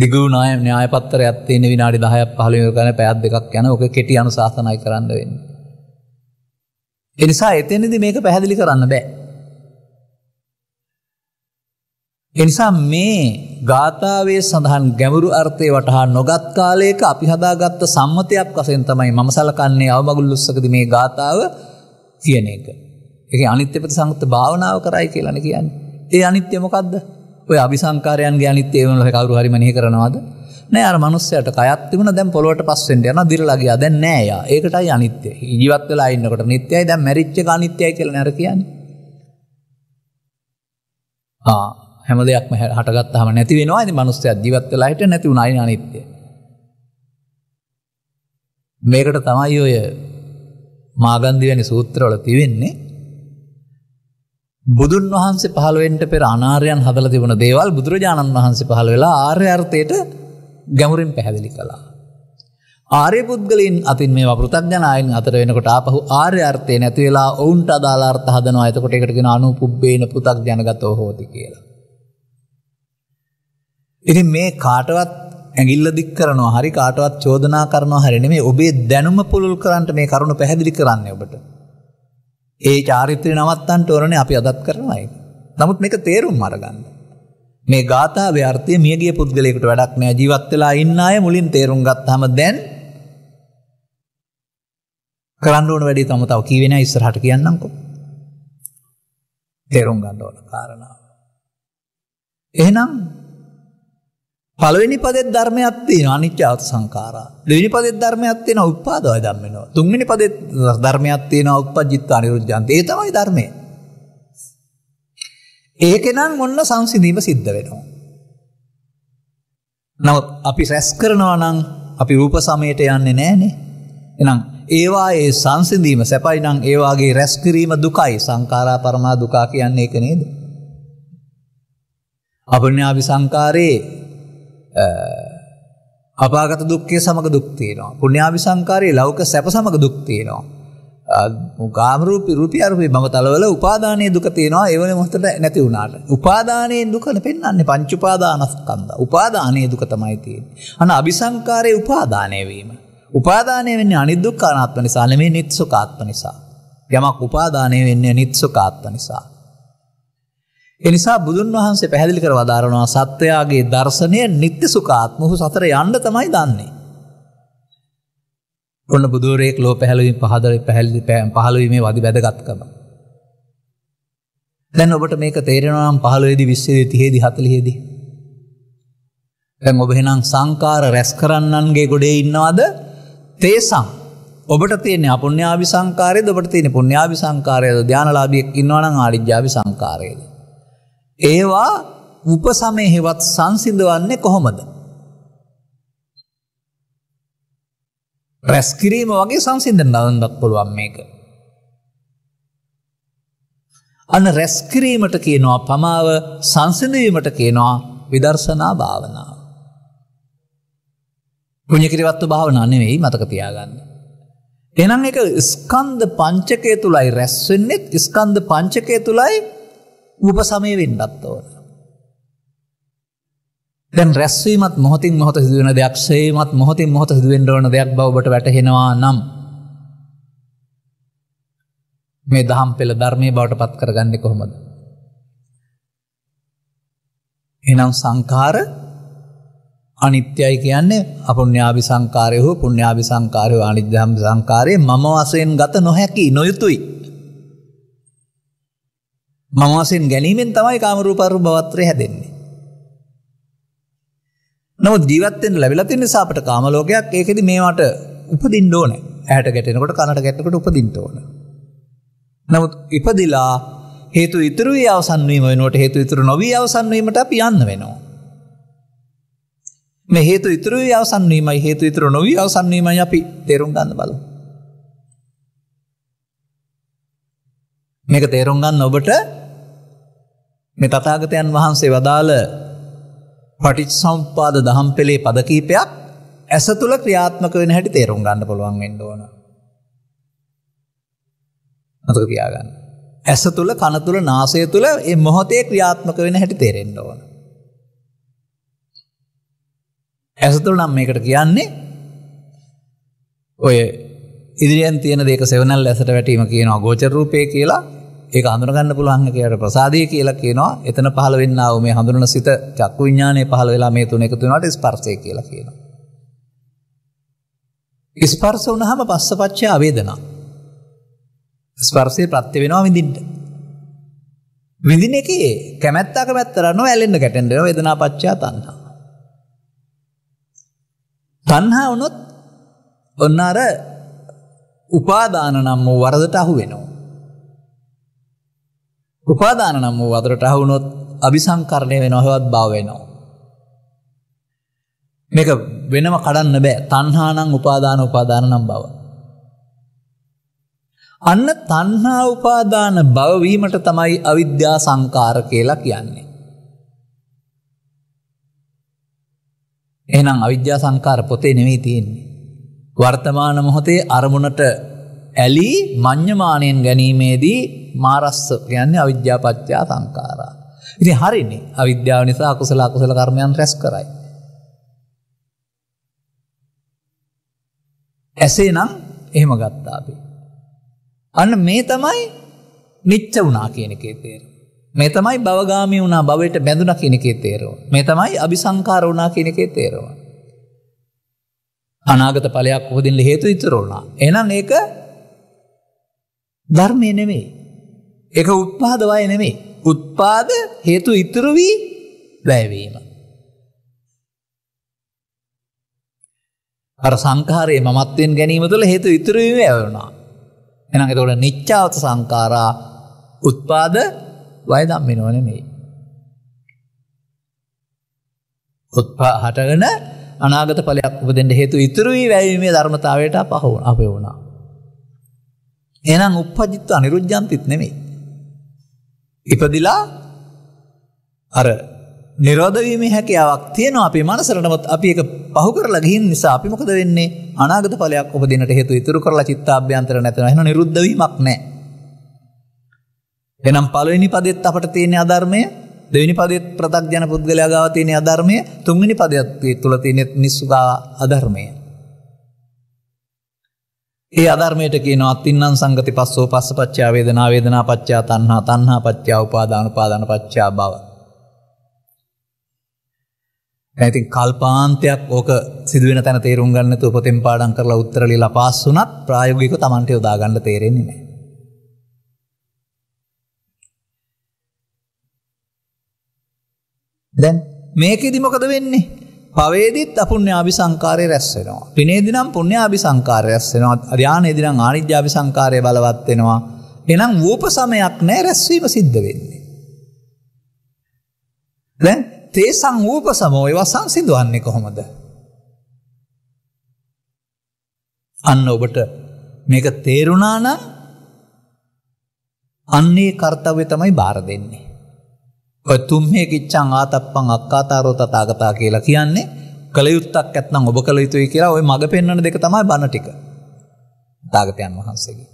දිගු ණය න්‍යාය පත්‍රයක් තියෙන විනාඩි 10ක් 15ක් ගන්න පැයක් දෙකක් යන ඔක කෙටි අනුශාසනයි කරන්න වෙන්නේ. ඒ නිසා එතනදී මේක පැහැදිලි කරන්න බෑ. එනිසා මේ ගාථාවේ සඳහන් ගැඹුරු අර්ථය වටහා නොගත් කාලයක අපි හදාගත්ත සම්මතයක් වශයෙන් තමයි මම සලකන්නේ අවමගුල්ලුස්සකද මේ ගාථාව කියන එක. ඒක අනිත්‍යපත සංගත භාවනාව කරයි කියලාන කියන්නේ. ඒ අනිත්‍ය මොකද්ද? ඔය අபிසංකාරයන්ගේ අනිත්‍ය වෙනල කවුරු හරි මෙනෙහි කරනවද? නෑ අර මනුස්සයාට කයත් තිබුණා දැන් පොළොවට පස්සෙන් යනවා දිරලා ගියා. දැන් නෑ යා. ඒකටයි අනිත්‍ය. ජීවත් වෙලා ඉන්නකොට නිට්ටයයි දැන් මැරිච්ච එක අනිත්‍යයි කියලා නේද කියන්නේ? ආ හැම දෙයක්ම හටගත් හම නැති වෙනවා ඇති මනුස්සය ජීවත්ත ලහිට නැතිව නයි අනිත්‍ය. මේකට තමයි ඔය මාගන්දිවැනි සූත්‍රවල තිවෙන්නේ බුදුන් වහන්සේ පහළුවෙන්ට පෙර අනාර්යන් හදල තිබුණ දේවල් බුදුරජාණන් වහන්සේ පහළ වෙලා ආර්යර්ථයට ගැමුරින් පැහැදිලි කළා. ආරය පුද්ගලින් අතින් මේ පෘතක්ඥනයන් අතර වෙනකොට අපහු ආර්යර්ථය නැතිවෙලා ඔවුන්ට අදාලාර්ථ හදනවා අතකොට එකටගෙන අනු පුබ්බේන පුතක් ජනගතව හෝති කියලා. ඉතින් මේ කාටවත් ඇඟිල්ල දික් කරනවා හරි කාටවත් චෝදනා කරනවා හරි නෙමෙයි ඔබේ දැනුම පුළුල් කරන්න මේ කරුණ පැහැදිලි කරන්නේ ඔබට. ඒ චාරිත්‍රය නවත්තන්න ඕනනේ අපි අදත් කරනවා ඒක. නමුත් මේක තේරුම් අරගන්න. මේ ගාථාවේ අර්ථය මියගිය පුද්ගලයෙකුට වැඩක් නෑ ජීවත් වෙලා ඉන්න අය මුලින් තේරුම් ගත්තාම දැන් කරන්න ඕන වැඩේ තම තව කීවෙන ඉස්සරහට කියන්නම්කෝ. තේරුම් ගන්න ඕන කාරණාව. එහෙනම් පළවෙනි පදෙත් ධර්මයක් තියෙනවා අනිත්‍ය සංඛාරා. දෙවෙනි පදෙත් ධර්මයක් තියෙනවා උපාදාය ධම්මිනෝ. තුන්වෙනි පදෙත් ධර්මයක් තියෙනවා උපජ්ජිත්ත අනිරුද්ධාන්ත. ඒ තමයි ධර්මය. ඒකෙනම් මොන්න සංසිඳීම සිද්ධ වෙනවා. නමුත් අපි රැස් කරනවා නම් අපි රූප සමයට යන්නේ නැහනේ. එහෙනම් ඒවා ඒ සංසිඳීම සැපයි නම් ඒ වාගේ රැස් කිරීම දුකයි. සංඛාරා පරමා දුකා කියන්නේ ඒක නේද? අපුණ්‍යාවි සංකාරේ අපාගත දුක්ඛය සමග දුක් තියෙනවා. පුණ්‍යාවිසංකාරයේ ලෞක සැප සමග දුක් තියෙනවා. කාම රූපී රූපී අරූපී මමතලවල උපාදානයේ දුක තියෙනවා. ඒ වෙන මොහොතට නැති වුණාට. උපාදානයෙන් දුකන පෙන්වන්නේ පංච උපාදානස්කන්ධ. උපාදානයේ දුක තමයි තියෙන්නේ. අන අபிසංකාරයේ උපාදානය වීම. උපාදානය වෙන්නේ අනිදුක්ඛානාත්ම නිසා නෙමෙයි නිත්සුඛාත්ම නිසා. යමක් උපාදානය වෙන්නේ නිත්සුඛාත්ම නිසා. එනිසා බුදුන් වහන්සේ පැහැදිලි කර වදාරනවා සත්වයාගේ දර්ශනය නිත්‍ය සුඛාත්මහු සතර යන්න තමයි දන්නේ. ඔන්න බුදුරෙක් ලෝ පැහැලවීම පහදල පැහැදිලි පහළවීමේ වදි වැදගත්කම. දැන් ඔබට මේක තේරෙනවා නම් 15 20 30 40 දැන් ඔබ එහෙනම් සංකාර රැස් කරන්නන්ගේ ගොඩේ ඉන්නවද? තේසං ඔබට තියෙන අපුණ්‍යාවි සංකාරයේද ඔබට තියෙන පුණ්‍යාවි සංකාරයේද ධානලාභියෙක් ඉන්නවා නම් ආරිජ්ජාවි සංකාරයේද ඒවා උපසමයෙහිවත් සංසිඳවන්නේ කොහොමද? රැස් කිරීම වගේ සංසිඳන නරන්නත් පුළුවන් මේක. අන්න රැස් කිරීමට කියනවා පමාව සංසිඳවීමට කියනවා විදර්ශනා භාවනාව. පුණ්‍යකිරිවත්තු භාවනාව නෙවෙයි මතක තියාගන්න. එහෙනම් ඒක ස්කන්ධ පංචකය තුලයි රැස් වෙන්නේ ස්කන්ධ පංචකය තුලයි උපසමය වෙන්නත් ඕන. දැන් රැස්වීමත් මොහොතින් මොහොත සිදුවෙන දෙයක් සේමත් මොහොතින් මොහොත සිදුවෙන්න ඕන දෙයක් බවට වැටහෙනවා නම් මේ දහම් පෙළ ධර්මයේ බවට පත් කරගන්නේ කොහොමද? එහෙනම් සංඛාර අනිත්‍යයි කියන්නේ අපුණ්‍යාවි සංකාරය හෝ පුණ්‍යාවි සංකාරය හෝ අනිත්‍යම් සංකාරය මම වශයෙන් ගත නොහැකි නොයුතුයි. මම වශයෙන් ගැනීමෙන් තමයි කාම රූපාරූප භවත්‍රය හැදෙන්නේ. නමුත් ජීවත් වෙන්න ලැබිලා තියෙන නිසා අපට කාම ලෝකයක් ඒකෙදි මේවට උපදින්න ඕනේ. ඇහැට ගැටෙනකොට කනට ගැටෙනකොට උපදින්න ඕනේ. නමුත් ඉපදිලා හේතු ඉතුරු වී අවසන් වීම වෙනකොට හේතු ඉතුරු නොවි අවසන් වීමට අපි යන්න වෙනවා. මේ හේතු ඉතුරු වී අවසන් වීමයි හේතු ඉතුරු නොවි අවසන් වීමයි අපි තේරුම් ගන්න බලමු. මේක තේරුම් ගන්න ඔබට මේ තථාගතයන් වහන්සේ වදාළ පටිච්චසමුප්පාද දහම් පෙළේ පද කීපයක් ඇස තුල ක්‍රියාත්මක වෙන හැටි තේරුම් ගන්න පුළුවන් වෙන්න ඕන. මතක තියාගන්න. ඇස තුල කන තුල නාසය තුල මේ මොහොතේ ක්‍රියාත්මක වෙන හැටි තේරෙන්න ඕන. ඇස තුල නම් මේකට කියන්නේ ඔය ඉදිරියෙන් තියෙන දේක සෙවණල් ඇසට වැටීම කියනවා ගෝචර රූපේ කියලා ඒක හඳුනගන්න පුළුවන් කියලා ප්‍රසාදය කියලා කියනවා. එතන පහළ වෙන්නා වූ මේ හඳුනන සිත චක්කු විඥානයේ පහළ වෙලා මේ තුන එකතු වෙනාට ස්පර්ශය කියලා කියනවා. ස්පර්ශ වුණාම පස්සපච්චය වේදනා. ස්පර්ශේ ප්‍රත්‍ය වෙනවා විඳින්න. විඳින එකේ කැමැත්ත අකමැත්තරනෝ ඇලෙන්න ගැටෙන්න වෙනවා වේදනා පච්චය තණ්හා. තණ්හා වුණොත් ඔන්න අර උපාදාන නම් වූ වරදට අහු වෙනවා. උපාදාන නම් වූ අදරට අහුනොත් අභිසංකරණය වෙනවා හෙවත් භාව වෙනවා. මේක වෙනම කඩන්න බෑ තණ්හානම් උපාදාන උපාදාන නම් බව. අන්න තණ්හා උපාදාන බව වීමට තමයි අවිද්‍යා සංකාර කියලා කියන්නේ. එහෙනම් අවිද්‍යා සංකාර පොතේ නෙමෙයි තියෙන්නේ. වර්තමාන මොහොතේ අරමුණට ඇලි මං්්‍යමානයෙන් ගැනීමේදී මාරස්ස යන්න අවිද්‍යාපච්චා සංකාරා. ඉති හරිනි අවිද්‍යාව නිසා අකුසල අකුසල කර්මයන් රැස් කරයි. ඇසේ නම් එහෙම ගත්තාපි. අන්න මේ තමයි නිච්ච වනා කියනකේ තේරු. මේ තමයි බවගාමි වුණා බවට බැඳුන කෙනෙකේ තේරවා. මේ තමයි අභිසංකාර වනා කෙනෙකේ තේරවා. අනාගත පලයක් හොදින් හේතු ඉතුරුණා. එනම් ඒක ධර්මය නෙමෙයි. ඒක උත්පාද වය නෙමෙයි. උත්පාද හේතු ඉතුරු වී වැයවීම. අර සංඛාරයේ මමත්වෙන් ගැනීම තුළ හේතු ඉතුරු වීම වැයවුණා. එහෙනම් ඒතකොට නිච්ඡාවත සංඛාරා උත්පාද වය ධම්මිනව නෙමෙයි. උත්පා හටගෙන අනාගත ඵලයක් උපදින්න හේතු ඉතුරු වී වැයීමේ ධර්මතාවයට අපහ අපේ වුණා. එහෙනම් uppajjitta anirujjantit නෙමෙයි. ඉපදිලා අර නිරෝධ වීමේ හැකියාවක් තියෙනවා අපේ මනසට. නමුත් අපි ඒක පහු කරලා ගිහින් නිසා අපි මොකද වෙන්නේ? අනාගත ඵලයක් උපදිනට හේතු ඉතුරු කරලා චිත්තාභ්‍යන්තර නැතනවා. එහෙනම් නිරුද්ධ වීමක් නැහැ. එහෙනම් පළවෙනි පදෙත් අපට තියෙන අධර්මය, දෙවෙනි පදෙත් ප්‍රත්‍යඥ පුද්ගලයා ගාව තියෙන අධර්මය, තුන්වෙනි පදයත් තුල තියෙන නිස්සුකා අධර්මය. ඒ අධර්මයට කියනවා අත්ින්නම් සංගති පස්සෝ පස්ස පච්චා වේදනා වේදනා පච්චා තණ්හා තණ්හා පච්චා උපාදාන උපාදාන පච්චා භව. දැන් ඉතින් කල්පාන්තයක් ඕක සිදු වෙන තැන තේරුම් ගන්න නැතුව පොතෙන් පාඩම් කරලා උත්තර ලියලා පාස් වුණත් ප්‍රායෝගිකව Tamante යොදා ගන්න තේරෙන්නේ නැහැ. දැන් මේකෙදි මොකද වෙන්නේ? පවේදිත් අපුණ්‍යාභි සංකාරය රැස් වෙනවා. පිනේදී නම් පුණ්‍යාභි සංකාරය රැස් වෙනවා. ධානයේදී නම් ආනිජ්ජාභි සංකාරය බලවත් වෙනවා. එහෙනම් වූපසමයක් නැහැ රැස්වීම සිද්ධ වෙන්නේ. දැන් තේසං වූපසමෝ ඒවා සංසිඳවන්නේ කොහොමද? අන්න ඔබට මේක තේරුණා නම් අන්නේ කාර්යය තමයි බාර දෙන්නේ. ඔය තුම්හේ කිච්චං ආතප්පං අක්කාතාරෝ තථාගතා කියලා කියන්නේ කලයුත්තක් ඇත්නම් ඔබ කළ යුතුයි කියලා ওই මඟ පෙන්වන දෙක තමයි බණ ටික. තථාගතයන් වහන්සේගේ.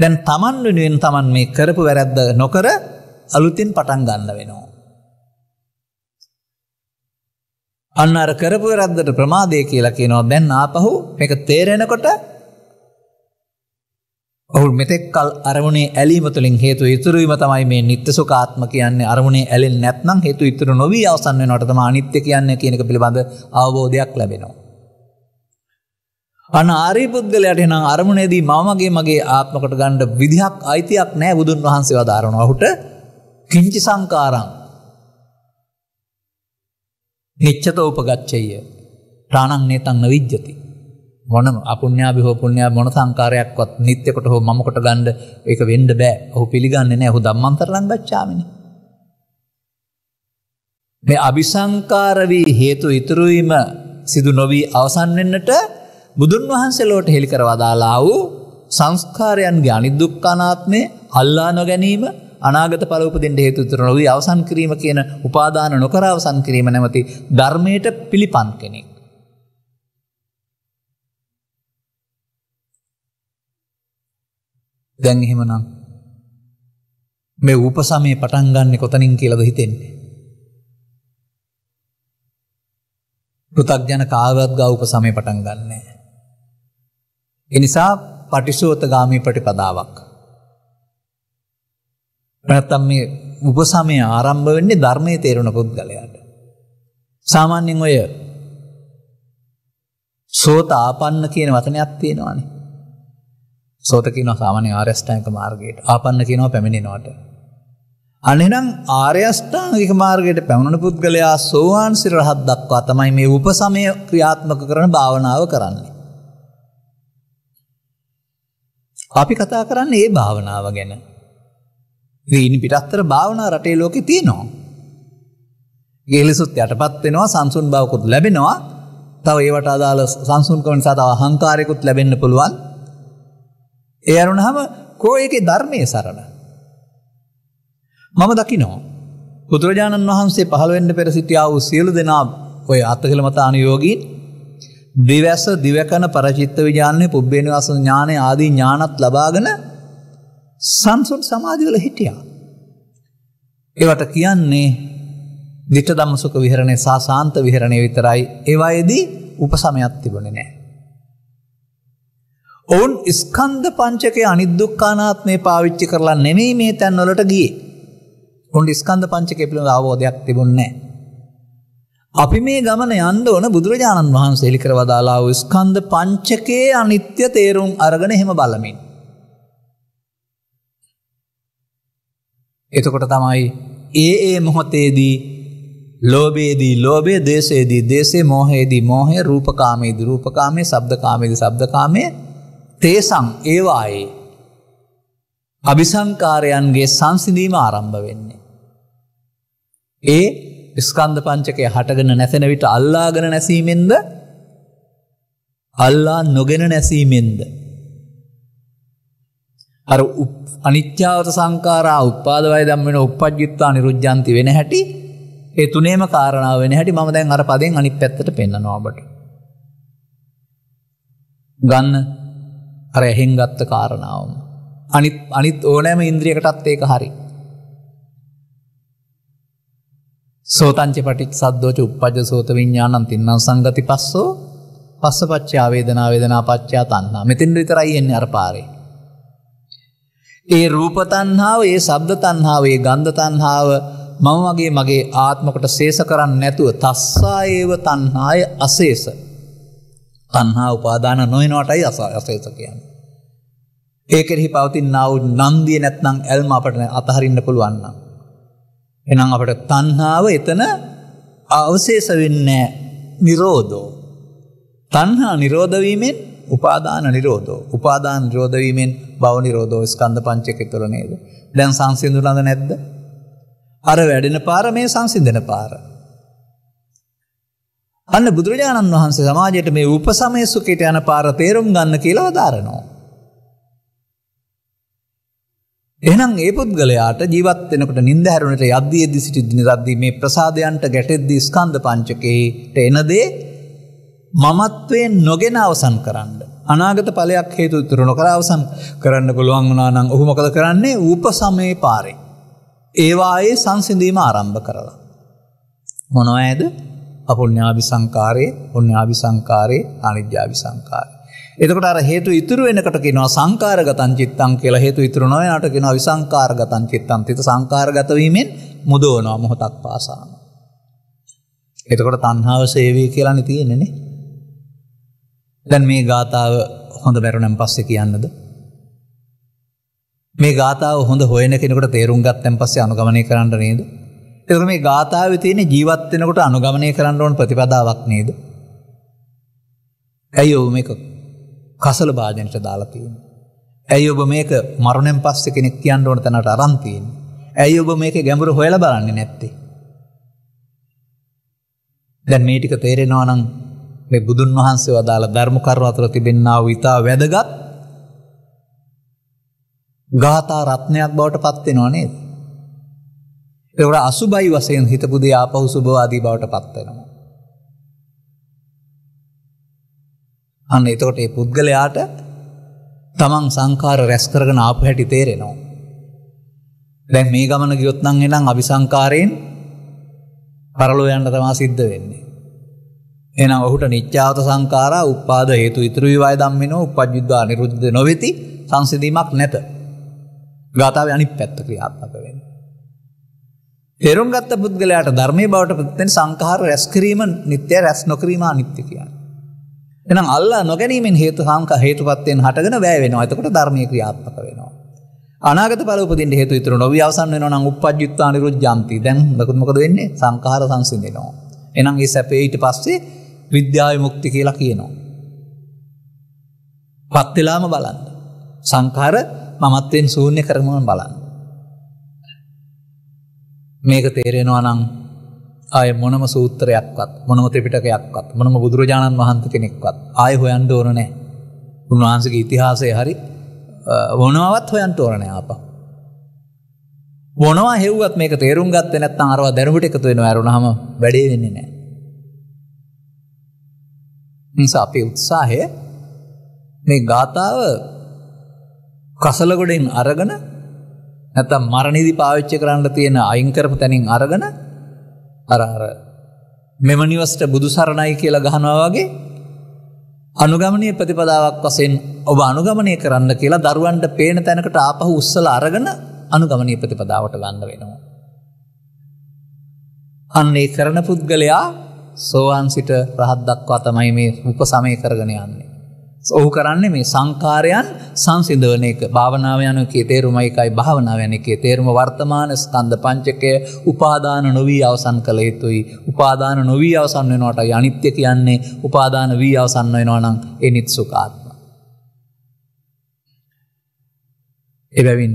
දැන් Taman වෙනුවෙන් Taman මේ කරපු වැරද්ද නොකර අලුතින් පටන් ගන්න වෙනවා. අන්න අර කරපු වැරද්දට ප්‍රමාදය කියලා කියනවා. දැන් ආපහු මේක තේරෙනකොට ඔහු මෙතෙක්කල් අරමුණේ ඇලීම තුළින් හේතු ඉතුරුවීම තමයි මේ නිත්‍ය සුඛාත්ම කියන්නේ අරමුණේ ඇලෙන්නේ නැත්නම් හේතු ඉතුරු නොවි අවසන් වෙනවට තමයි අනිත්‍ය කියන්නේ කියන එක පිළිබඳ අවබෝධයක් ලැබෙනවා. අන ආරි පුද්ගලයාට එනම් අරමුණේදී මාමගේ මගේ ආත්මකට ගන්න විදිහක් අයිතියක් නැහැ බුදුන් වහන්සේ වදාරනවා. ඔහුට කිංචි සංකාරං නිච්ඡත උපගච්ඡය. තානං නේතං නවිජ්ජති. මොන අපුණ්‍යාභි හෝ පුණ්‍යාභි මොන සංකාරයක්වත් නිත්‍ය කොට හෝ මම කොට ගන්න ඒක වෙන්න බෑ. ඔහු පිළිගන්නේ නැහැ. ඔහු ධම්මන්තරණං ගච්ඡාමිනි. මේ අபிසංකාර වී හේතු ඉතුරු වීම සිදු නොවි අවසන් වෙන්නට බුදුන් වහන්සේලෝට හෙළි කරවා දාලා වූ සංස්කාරයන්ගේ අනිදුක්ඛනාත්මය අල්ලා නොගැනීම අනාගත ඵල උපදින්න හේතු ඉතුරු නොවි අවසන් කිරීම කියන උපාදාන නොකර අවසන් කිරීම නැමැති ධර්මයට පිළිපන් කෙනෙක්. දැන් එහෙමනම් මේ උපසමයේ පටන් ගන්නෙ කොතනින් කියලාද හිතෙන්නේ? පෘථග්ජන කාවවත් ගා උපසමයේ පටන් ගන්නෑ. ඒ නිසා පටිසෝතගාමී ප්‍රතිපදාවක්. නැත්තම් මේ උපසමය ආරම්භ වෙන්නේ ධර්මයේ තේරුණ පුද්ගලයාට. සාමාන්‍යයෙන් ඔය සෝත ආපන්න කියන වචනයක් තියෙනවානේ. සෝත කියනවා සාමාන්‍ය ආර්ය අෂ්ටාංගික මාර්ගයට. ආපන්න කියනවා පැමිණෙනවට. අනේනම් ආර්ය අෂ්ටාංගික මාර්ගයට පැමිණෙන පුද්ගලයා සෝවාන් සිර රහත් දක්වා තමයි මේ උපසමය ක්‍රියාත්මක කරන භාවනාව කරන්නේ. අපි කතා කරන්නේ මේ භාවනාව ගැන. ඉතින් පිටස්තර භාවනා රටේ ලෝකේ තියෙනවා. ගෙලසුත් යටපත් වෙනවා සංසුන් බවකුත් ලැබෙනවා. තව ඒවට අදාළ සංසුන්කම නිසා තව අහංකාරයකුත් ලැබෙන්න පුළුවන්. ඒ අරුණහම කෝ ඒකේ ධර්මයේ සරණ. මම දකිනෝ. බුදුරජාණන් වහන්සේ පහළුවෙන්ට පෙර සිටියා වූ සියලු දෙනා ඔය අත්තකළ මතානයෝගීන් දිවැස දිවකන පරචිත්ත විජානය පුබ්බේනිවාස ඥානය ආදී ඥානත් ලබාගෙන සංසුන් සමාධිවල හිටියා. ඒවට කියන්නේ දිට දම්මසුක විහරණය සාසාන්ත විහරණය විතරයි ඒවායේදී උපසමයක් තිබුණෙ නෑ. ඔවුන් ස්කන්ධ පංචකය අනිදුක්කානාත්මය පාවිච්චි කරලා නෙමෙයි මේ තැන්වලට ගියේ. උන්ට ස්කන්ධ පංචකය පිළිබඳ අවබෝධයක් තිබුණේ අපි මේ ගමන යන්න ඕන බුදුරජාණන් වහන්සේ එලි කරවදාලා වූ ස්කන්ධ පංචකයේ අනිත්‍ය තේරුම් අරගෙන එහෙම බලමින්. එතකොට තමයි ඒ ඒ මොහොතේදී ලෝබේදී ලෝබේ දේශයේදී දේශේ මෝහයේදී මෝහය රූපකාමේදී රූපකාමේ ශබ්දකාමේදී ශබ්දකාමේ තේසං ඒවායේ අභිසංකාරයන්ගේ සංසිඳීම ආරම්භ වෙන්නේ. ඒ ස්කන්ධ පංචකය හටගෙන නැසෙන විට අල්ලාගෙන නැසීමෙන්ද අල්ලා නොගෙන නැසීමෙන්ද. අර අනිත්‍යාවත සංකාරා උපාදවය දම් වෙන උපද්ජිත්තා නිරුද්ජන්ති වෙන හැටි ඒ තුනේම කාරණාව වෙන හැටි මම දැන් අර පදෙන් අනිත් පැත්තට පෙන්න්නනවාබට. ගන්න අර එහෙන් ගත්ත කාරණාවම. අනිත් අනිත් ඕනෑම ඉන්ද්‍රියකටත් ඒක හරි. සෝතංච පටිච් සද්දෝච උපජ්ජ සෝත විඤ්ඥාණන් තින්නම් සංගති පස්සෝ පස්ස පච්චා වේදනා වේදනා පච්චා තන්නා මෙතින් විතරයි එන්නේ අර පාරේ. ඒ රූප තණ්හාව, ඒ ශබ්ද තණ්හාව, ඒ ගන්ධ තණ්හාව මම වගේ මගේ ආත්මකට ශේෂ කරන්නේ නැතුව තස්සා ඒව තණ්හාය අශේෂ තණ්හා උපාදාන නොවනවටයි අසයස කියන්නේ. ඒ කෙරෙහි පවතිනා වූ නන්දිය නැත්නම් ඇල්ම අපට අතහරින්න පුළුවන් නම්. එහෙනම් අපට තණ්හාව එතන අවශේෂ වෙන්නේ නිරෝධෝ. තණ්හා නිරෝධ වීමෙන් උපාදාන නිරෝධෝ. උපාදාන නිරෝධ වීමෙන් භව නිරෝධෝ ස්කන්ධ පංචකය තුළ නේද? දැන් සංසිඳුණාද නැද්ද? අර වැඩෙන පාර මේ සංසිඳන පාර. අන්න බුදුරජාණන් වහන්සේ සමාජයට මේ උපසමය සුකයට යන පාර තේරුම් ගන්න කියලා අදාරනවා. එහෙනම් ඒ පුද්ගලයාට ජීවත් වෙනකොට නිින්ද හැරුණට යද්දී එද්දි සිටි දිනද්දී මේ ප්‍රසාදයන්ට ගැටෙද්දී ස්කන්ධ පංචකේට එන දේ මමත්වයෙන් නොගෙන අවසන් කරන්න. අනාගත ඵලයක් හේතු ඉතුරු නොකර අවසන් කරන්න පුළුවන් වුණා නම් ඔහු මොකද කරන්නේ? උපසමේ පාරේ. ඒවායේ සංසිඳීම ආරම්භ කරලා. මොනවද? අපුඤ්ඤාවි සංකාරේ, පුඤ්ඤාවි සංකාරේ, අනිත්‍යාවි සංකාරේ. එතකොට අර හේතු ඉතුරු වෙනකොට කියනවා සංකාරගතං චිත්තං කියලා හේතු ඉතුරු නොවනට කියනවා විසංකාරගතං චිත්තං. තිත සංකාරගත වීමෙන් මුදවනවා මොහොතක් පාසා. එතකොට තණ්හාව සේවී කියලානේ තියෙන්නේ නේ. දැන් මේ ගාතාව හොඳ බැරුණන් පස්සේ කියන්නද? මේ ගාතාව හොඳ හොයන කෙනෙකුට තේරුම් ගත්තන් පස්සේ අනුගමනය කරන්න නේද? එතකොට මේ ගාථාවේ තියෙන ජීවත් වෙනකොට අනුගමනය කරන්න ඕන ප්‍රතිපදාවක් නේද? ඇයි ඔබ මේක කසල භාජනයට දාලා තියෙන්නේ? ඇයි ඔබ මේක මරණයෙන් පස්සේ කෙනෙක් කියන්න ඕන තැනට අරන් තියෙන්නේ? ඇයි ඔබ මේකේ ගැඹුරු හොයලා බලන්නේ නැත්තේ? දැන් මේ ටික තේරෙනවා නම් මේ බුදුන් වහන්සේ වදාළ ධර්ම කරුණ අතර තිබෙනා වූ ඊතා වැදගත් ගාථා රත්නයක් බවට පත් වෙනවා නේද? එවට අසුබයි වසයෙන් හිතපුදේ ආපහු සුභවාදී බවට පත්වෙනවා. අන්න එතකොට ඒ පුද්ගලයාට තමන් සංකාර රැස් කරගෙන ආපු හැටි තේරෙනවා. දැන් මේ ගමන ගියොත් නම් එනම් අபிසංකාරයෙන් පරලෝ යන්න තමා සිද්ධ වෙන්නේ. එහෙනම් ඔහුට නිච්ඡාවත සංකාරා උපාද හේතු ඉතුරු විවය ධම්මිනෝ උපජ්ජිද්වා නිරුද්ධ නොවේති සංසිඳීමක් නැත. ගාතාවේ අනිත් පැත්ත ක්‍රියාත්මක වෙන්නේ. තේරුම් ගත්ත පුද්ගලයාට ධර්මයේ බවට ප්‍රතිතෙන සංඛාර රැස්කිරීම නිත්‍ය රැස් නොකිරීම අනිත්‍ය කියන්නේ. එහෙනම් අල්ලා නොගැනීමෙන් හේතු සංඛා හේතුපත්යෙන් හටගෙන වැය වෙනවා. එතකොට ධර්මයේ ක්‍රියාත්මක වෙනවා. අනාගත ඵල උපදින්න හේතු ඉතුරු නොවි අවසන් වෙනවා නම් uppajjutta anirujjanti. දැන් ලකුණු මොකද වෙන්නේ? සංඛාර සංසිඳෙනවා. එහෙනම් මේ සැපේ ඊට පස්සේ විද්‍යා විමුක්ති කියලා කියනවා. පත් වෙලාම බලන්න. සංඛාර මමත්වෙන් ශූන්‍ය කරමුම බලන්න. මේක තේරෙනවා නම් ආය මොනම සූත්‍රයක්වත් මොනම ත්‍රිපිටකයක්වත් මොනම බුදුරජාණන් වහන්සේ කෙනෙක්වත් ආය හොයන්න ඕන නැහැ. උන්වහන්සේගේ ඉතිහාසය හරි මොනවත් හොයන්න ඕන නැහැ ආපහු. මොනවා හෙව්වත් මේක තේරුම් ගත්තේ නැත්නම් අරවා දැනුමට එකතු වෙනවා අරුණාම වැඩේ වෙන්නේ නැහැ. නිසා අපේ උත්සාහය මේ ගාතාව කසලගොඩෙන් අරගෙන නැත්තම් මරණෙදි පාවිච්චි කරන්න තියෙන අයින් කරපු තැනින් අරගෙන අර අර මෙමනිවස්ට බුදු සරණයි කියලා ගහනවා වගේ අනුගමනීය ප්‍රතිපදාවක් වශයෙන් ඔබ අනුගමනය කරන්න කියලා දරුවන්ට පේන තැනකට ආපහු උස්සලා අරගෙන අනුගමනීය ප්‍රතිපදාවට ගන්න වෙනවා. අන්න ඒ කරන පුද්ගලයා සෝවාන් සිට රහත් දක්වා තමයි මේ උපසමය කරගෙන යන්නේ. ඔහු කරන්නේ මේ සංකාරයන් සංසිදවන එක භාවනාව යන එකේ තේරුම එකයි භාවනාව යන එකේ තේරුම වර්තමාන ස්කන්ධ පංචකය උපාදාන නොවී අවසන් කළ යුතුයි. උපාදාන නොවී අවසන් වෙනවට අනිත්‍ය කියන්නේ උපාදාන වී අවසන් වෙනවා නම් ඒ නිත්සුකාත්ම. එබැවින්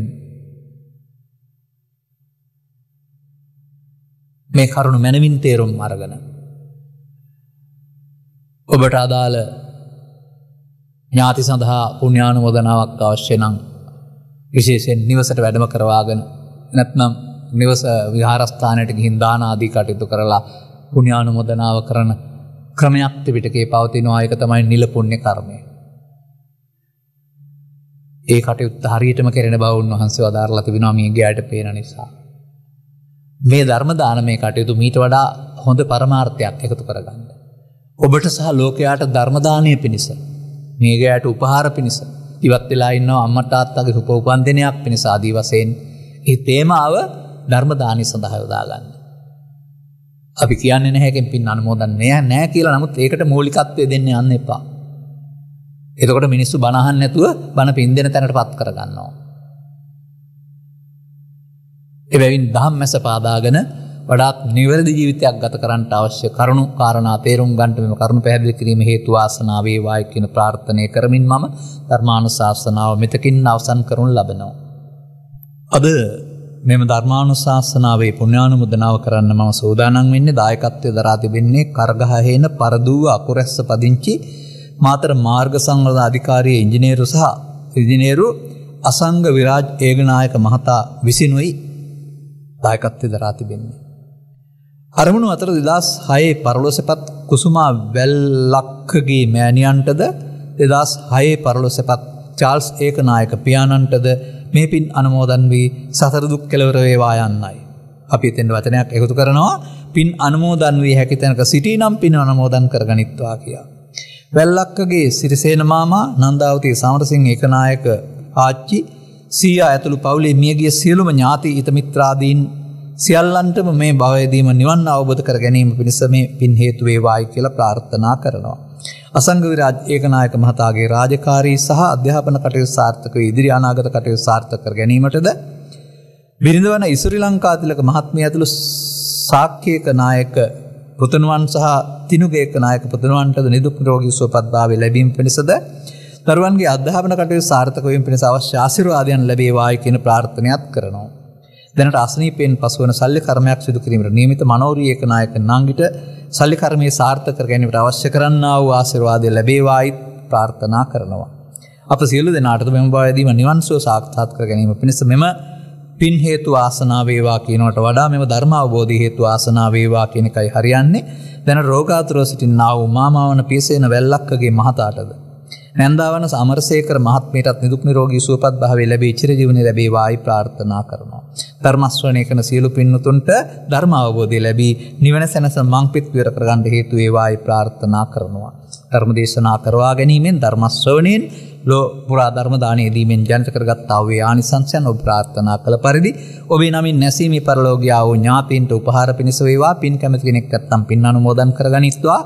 මේ කරුණු මැනවින් තේරුම් අරගෙන ඔබට අදාළ ඥාති සඳහා පුුණ්‍යානුමෝදනාවක් අවශ්‍යනං විශේෂෙන් නිවසට වැඩම කරවාගෙන නැත්නම් නිවස විහාරස්ථානයට ගිහින්දානාදී කටයුතු කරලා පුුණ්‍යානුමෝදනාව කරන ක්‍රමයක් තිබිටකේ පවතිනවා අයක තමයි නිල පුුණ්‍ය කර්මය. ඒ කටයුත් හරියටම කෙරෙන බවුන් වහන්සේ වදාරලා තිබෙනවාමී ගෑයට පේන නිසා. මේ ධර්මදාන මේ කටයුතු මීට වඩා හොඳ පරමාර්ථයක් එකතු කරගන්න. ඔබට සහ ලෝකයාට ධර්මදානය පිණිස මේ ගෑට උපහාර පිණිස ඉවත් වෙලා ඉන්න අම්මටාත්තගේ උපඋපන්දිනයක් පිණිස ආදී වශයෙන් ඒ තේමාව ධර්මදානය සඳහා යොදාගන්න. අපි කියන්න නැහැකෙන් පින් අනුමෝදන් නෑ නෑ කියලා නමුත් ඒකට මූලිකත්වය දෙන්න යන්න එපා. එතකොට මිනිස්සු බණහන් නැතුව බණ පින් දෙෙන තැනට පත් කරගන්නවා. එබැවින් දහම් මැස පාදාගෙන වඩාත් නිවැරදි ජීවිතයක් ගත කරන්න අවශ්‍ය කරුණු කාරණා තේරුම් ගන්නට මෙම කරුණු පැහැදිලි කිරීම හේතු වාසනා වේවායි කියන ප්‍රාර්ථනය කරමින් මම ධර්මානුශාසනාව මෙතකින් අවසන් කරනු ලබනවා. අද මෙම ධර්මානුශාසනාවේ පුණ්‍යානුමෝදනාව කරන්න මම සූදානම් වෙන්නේ දායකත්වයේ දරා තිබෙන්නේ කරගහේන පරදූව අකුරැස්ස පදිංචි මාතර මාර්ග සංවර්ධන අධිකාරියේ ඉංජිනේරු සහ ඉංජිනේරු අසංග විරාජ් ඒගනායක මහතා විසිනුයි දායකත්වයේ දරා තිබෙන්නේ අරමුණු අතර දෙදස් හයේ පරලොසපත් කුසුමා වැල්ලක්කගේ මෑණියන්ටද දෙදස් හයේ පරලොසපත් චාල්ස් ඒක නායක පියාණන්ටද මේ පින් අනමෝදන් වී සතරදුක් කෙලවරවේවා යන්නයි. අපි එතෙන්ට වචනයක් එකතු කරනවා පින් අනමෝදන් වී හැකි තැනක සිටී නම් පින් අනමෝදන් කරගනිත්වා කියා. වැල්ලක්කගේ සිරිසේන මාමා නන්දාවතී සමරසිංහ ඒකනායක ආච්චි සීයා ඇතුළු පවුලේ මියගිය සියලුම ඥාති ඉතමිත්‍රාදීන් සියල්ලන්ටම මේ භවයේදීම නිවන් අවබෝධ කර ගැනීම පිණිස මේ පින් හේතු වේවායි කියලා ප්‍රාර්ථනා කරනවා. අසංග විරාජ් ඒකනායක මහතාගේ රාජකාරී සහ අධ්‍යාපන කටයුතු සාර්ථකව ඉදිරි අනාගත කටයුතු සාර්ථක කර ගැනීමටද බිරිඳවන ඉසුරි ලංකාතිලක මහත්මිය ඇතුළු සාක්්‍යයක නායක පුතණුවන් සහ තිනුගේක නායක පුතණුවන්ටද නිදුක් නිරෝගී සුවපත්භාවය ලැබීම පිණිසද දරුවන්ගේ අධ්‍යාපන කටයුතු සාර්ථක වීම පිණිස අවශ්‍ය ආශිර්වාදයන් ලැබේවායි කියන ප්‍රාර්ථනාවක් කරනවා. දැනට අසනීපයෙන් පසුවන සල්ලි කර්මයක් සිදු කිරීමට නියමිත මනෝරී ඒකනායක නංගිට සල්ලි කර්මයේ සාර්ථක කර ගැනීමට අවශ්‍ය කරන්නා වූ ආශිර්වාදය ලැබේවායි ප්‍රාර්ථනා කරනවා. අප සියලු දෙනාටද මෙම බවදීම නිවන්සෝ සාක්ෂාත් කර ගැනීම පිණිස මෙම පින් හේතු ආසනා වේවා කියනවට වඩා මෙම ධර්ම අවබෝධය හේතු ආසනා වේවා කියන එකයි හරියන්නේ. දැන රෝගාතුරව සිටින්නා වූ මාමාවන පියසේන වැල්ලක්කගේ මහතාටද නැන්දාවන සමරසේකර මහත්මයටත් නිදුක් නිරෝගී සුවපත් භාවය ලැබී චිරජීවනය ලැබේවායි ප්‍රාර්ථනා කරනවා. ධර්මස්වණය කරන සියලු පින්වතුන්ට ධර්ම අවබෝධය ලැබී නිවන සැනස මංපිත් විවර කරගන්න හේතු වේවායි ප්‍රාර්ථනා කරනවා. ධර්ම දේශනා කරවා ගැනීමෙන් ධර්ම ශ්‍රවණයෙන් ලෝ පුරා ධර්ම දානයේ දීමෙන් ජනිත කරගත්තා වූ ආනිසංසයන් ඔබ ප්‍රාර්ථනා කළ පරිදි ඔබේ නමින් නැසීමේ පරලෝකියා වූ ඥාතීන්ට උපහාර පිණිස වේවා පින් කැමති කෙනෙක් නැත්නම් පින් අනුමෝදන් කරගනිත්වා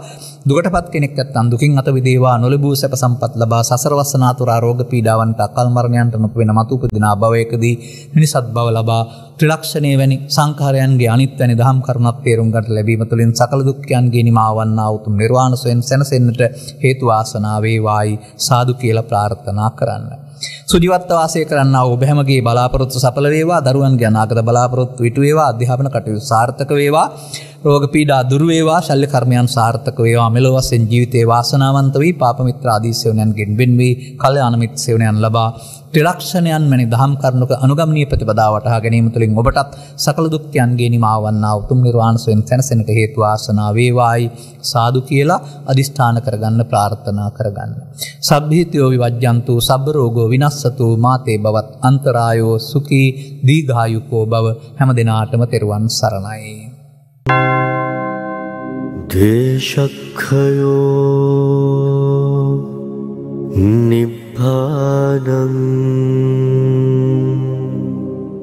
දුකටපත් කෙනෙක් නැත්නම් දුකින් අත විදේවා නොලබූ සැප සම්පත් ලබා සසර වසනාතුරා රෝග පීඩාවන්ට අකල් මරණයන්ට නොපෙන මතු උපදින අභවයකදී මිනිසත් බව ලබා ත්‍රිලක්ෂණය වැනි සංකාරයන්ගේ අනිත් වැනි දහම් කරුණක් තේරුම් ගන්නට ලැබීම තුළින් සකල දුක්ඛයන්ගේ නිමාවන්නා උතුම් නිර්වාණ සොයන් සැනසෙන්නට හේතු ආසනා වේවායි සාදු කියලා ප්‍රාර්ථනා කරන්න. සුජීවත්ව වාසය කරන්නා ඔබ හැමගේ බලාපොරොත්තු සඵල වේවා, දරුවන්ගේ අනාගත බලාපොරොත්තු ඉටු වේවා, අධ්‍යාපන කටයුතු සාර්ථක වේවා. රෝග පීඩා දුරුවේවා ශල්්‍ය කර්මයන් සාර්ථක වේවා මෙලොවස්සෙන් ජීවිතේ වාසනාවන්ත වී පාපමිත්‍ර ආදී සෙවණයන්ගෙන් වෙන් වී කල්යාණ මිත්‍ර සෙවණයන් ලබා ත්‍රිලක්ෂණයන් වැනි දහම් කරුණුක අනුගමනීය ප්‍රතිපදාව වටහා ගැනීම තුළින් ඔබටත් සකල දුක්ඛයන්ගේ නිමා වන්නා උතුම් නිර්වාණ සුවෙන් සැනසෙන්නට හේතු වාසනා වේවායි සාදු කියලා අදිෂ්ඨාන කරගන්න ප්‍රාර්ථනා කරගන්න. සබ්බීතයෝ විවජ්ජන්තු සබ්බ රෝගෝ විනස්සතු මාතේ බවත් අන්තරායෝ සුඛී දීඝායුකෝ බව හැම දිනාටම තෙරුවන් සරණයි. द्वेशखयो निभाम्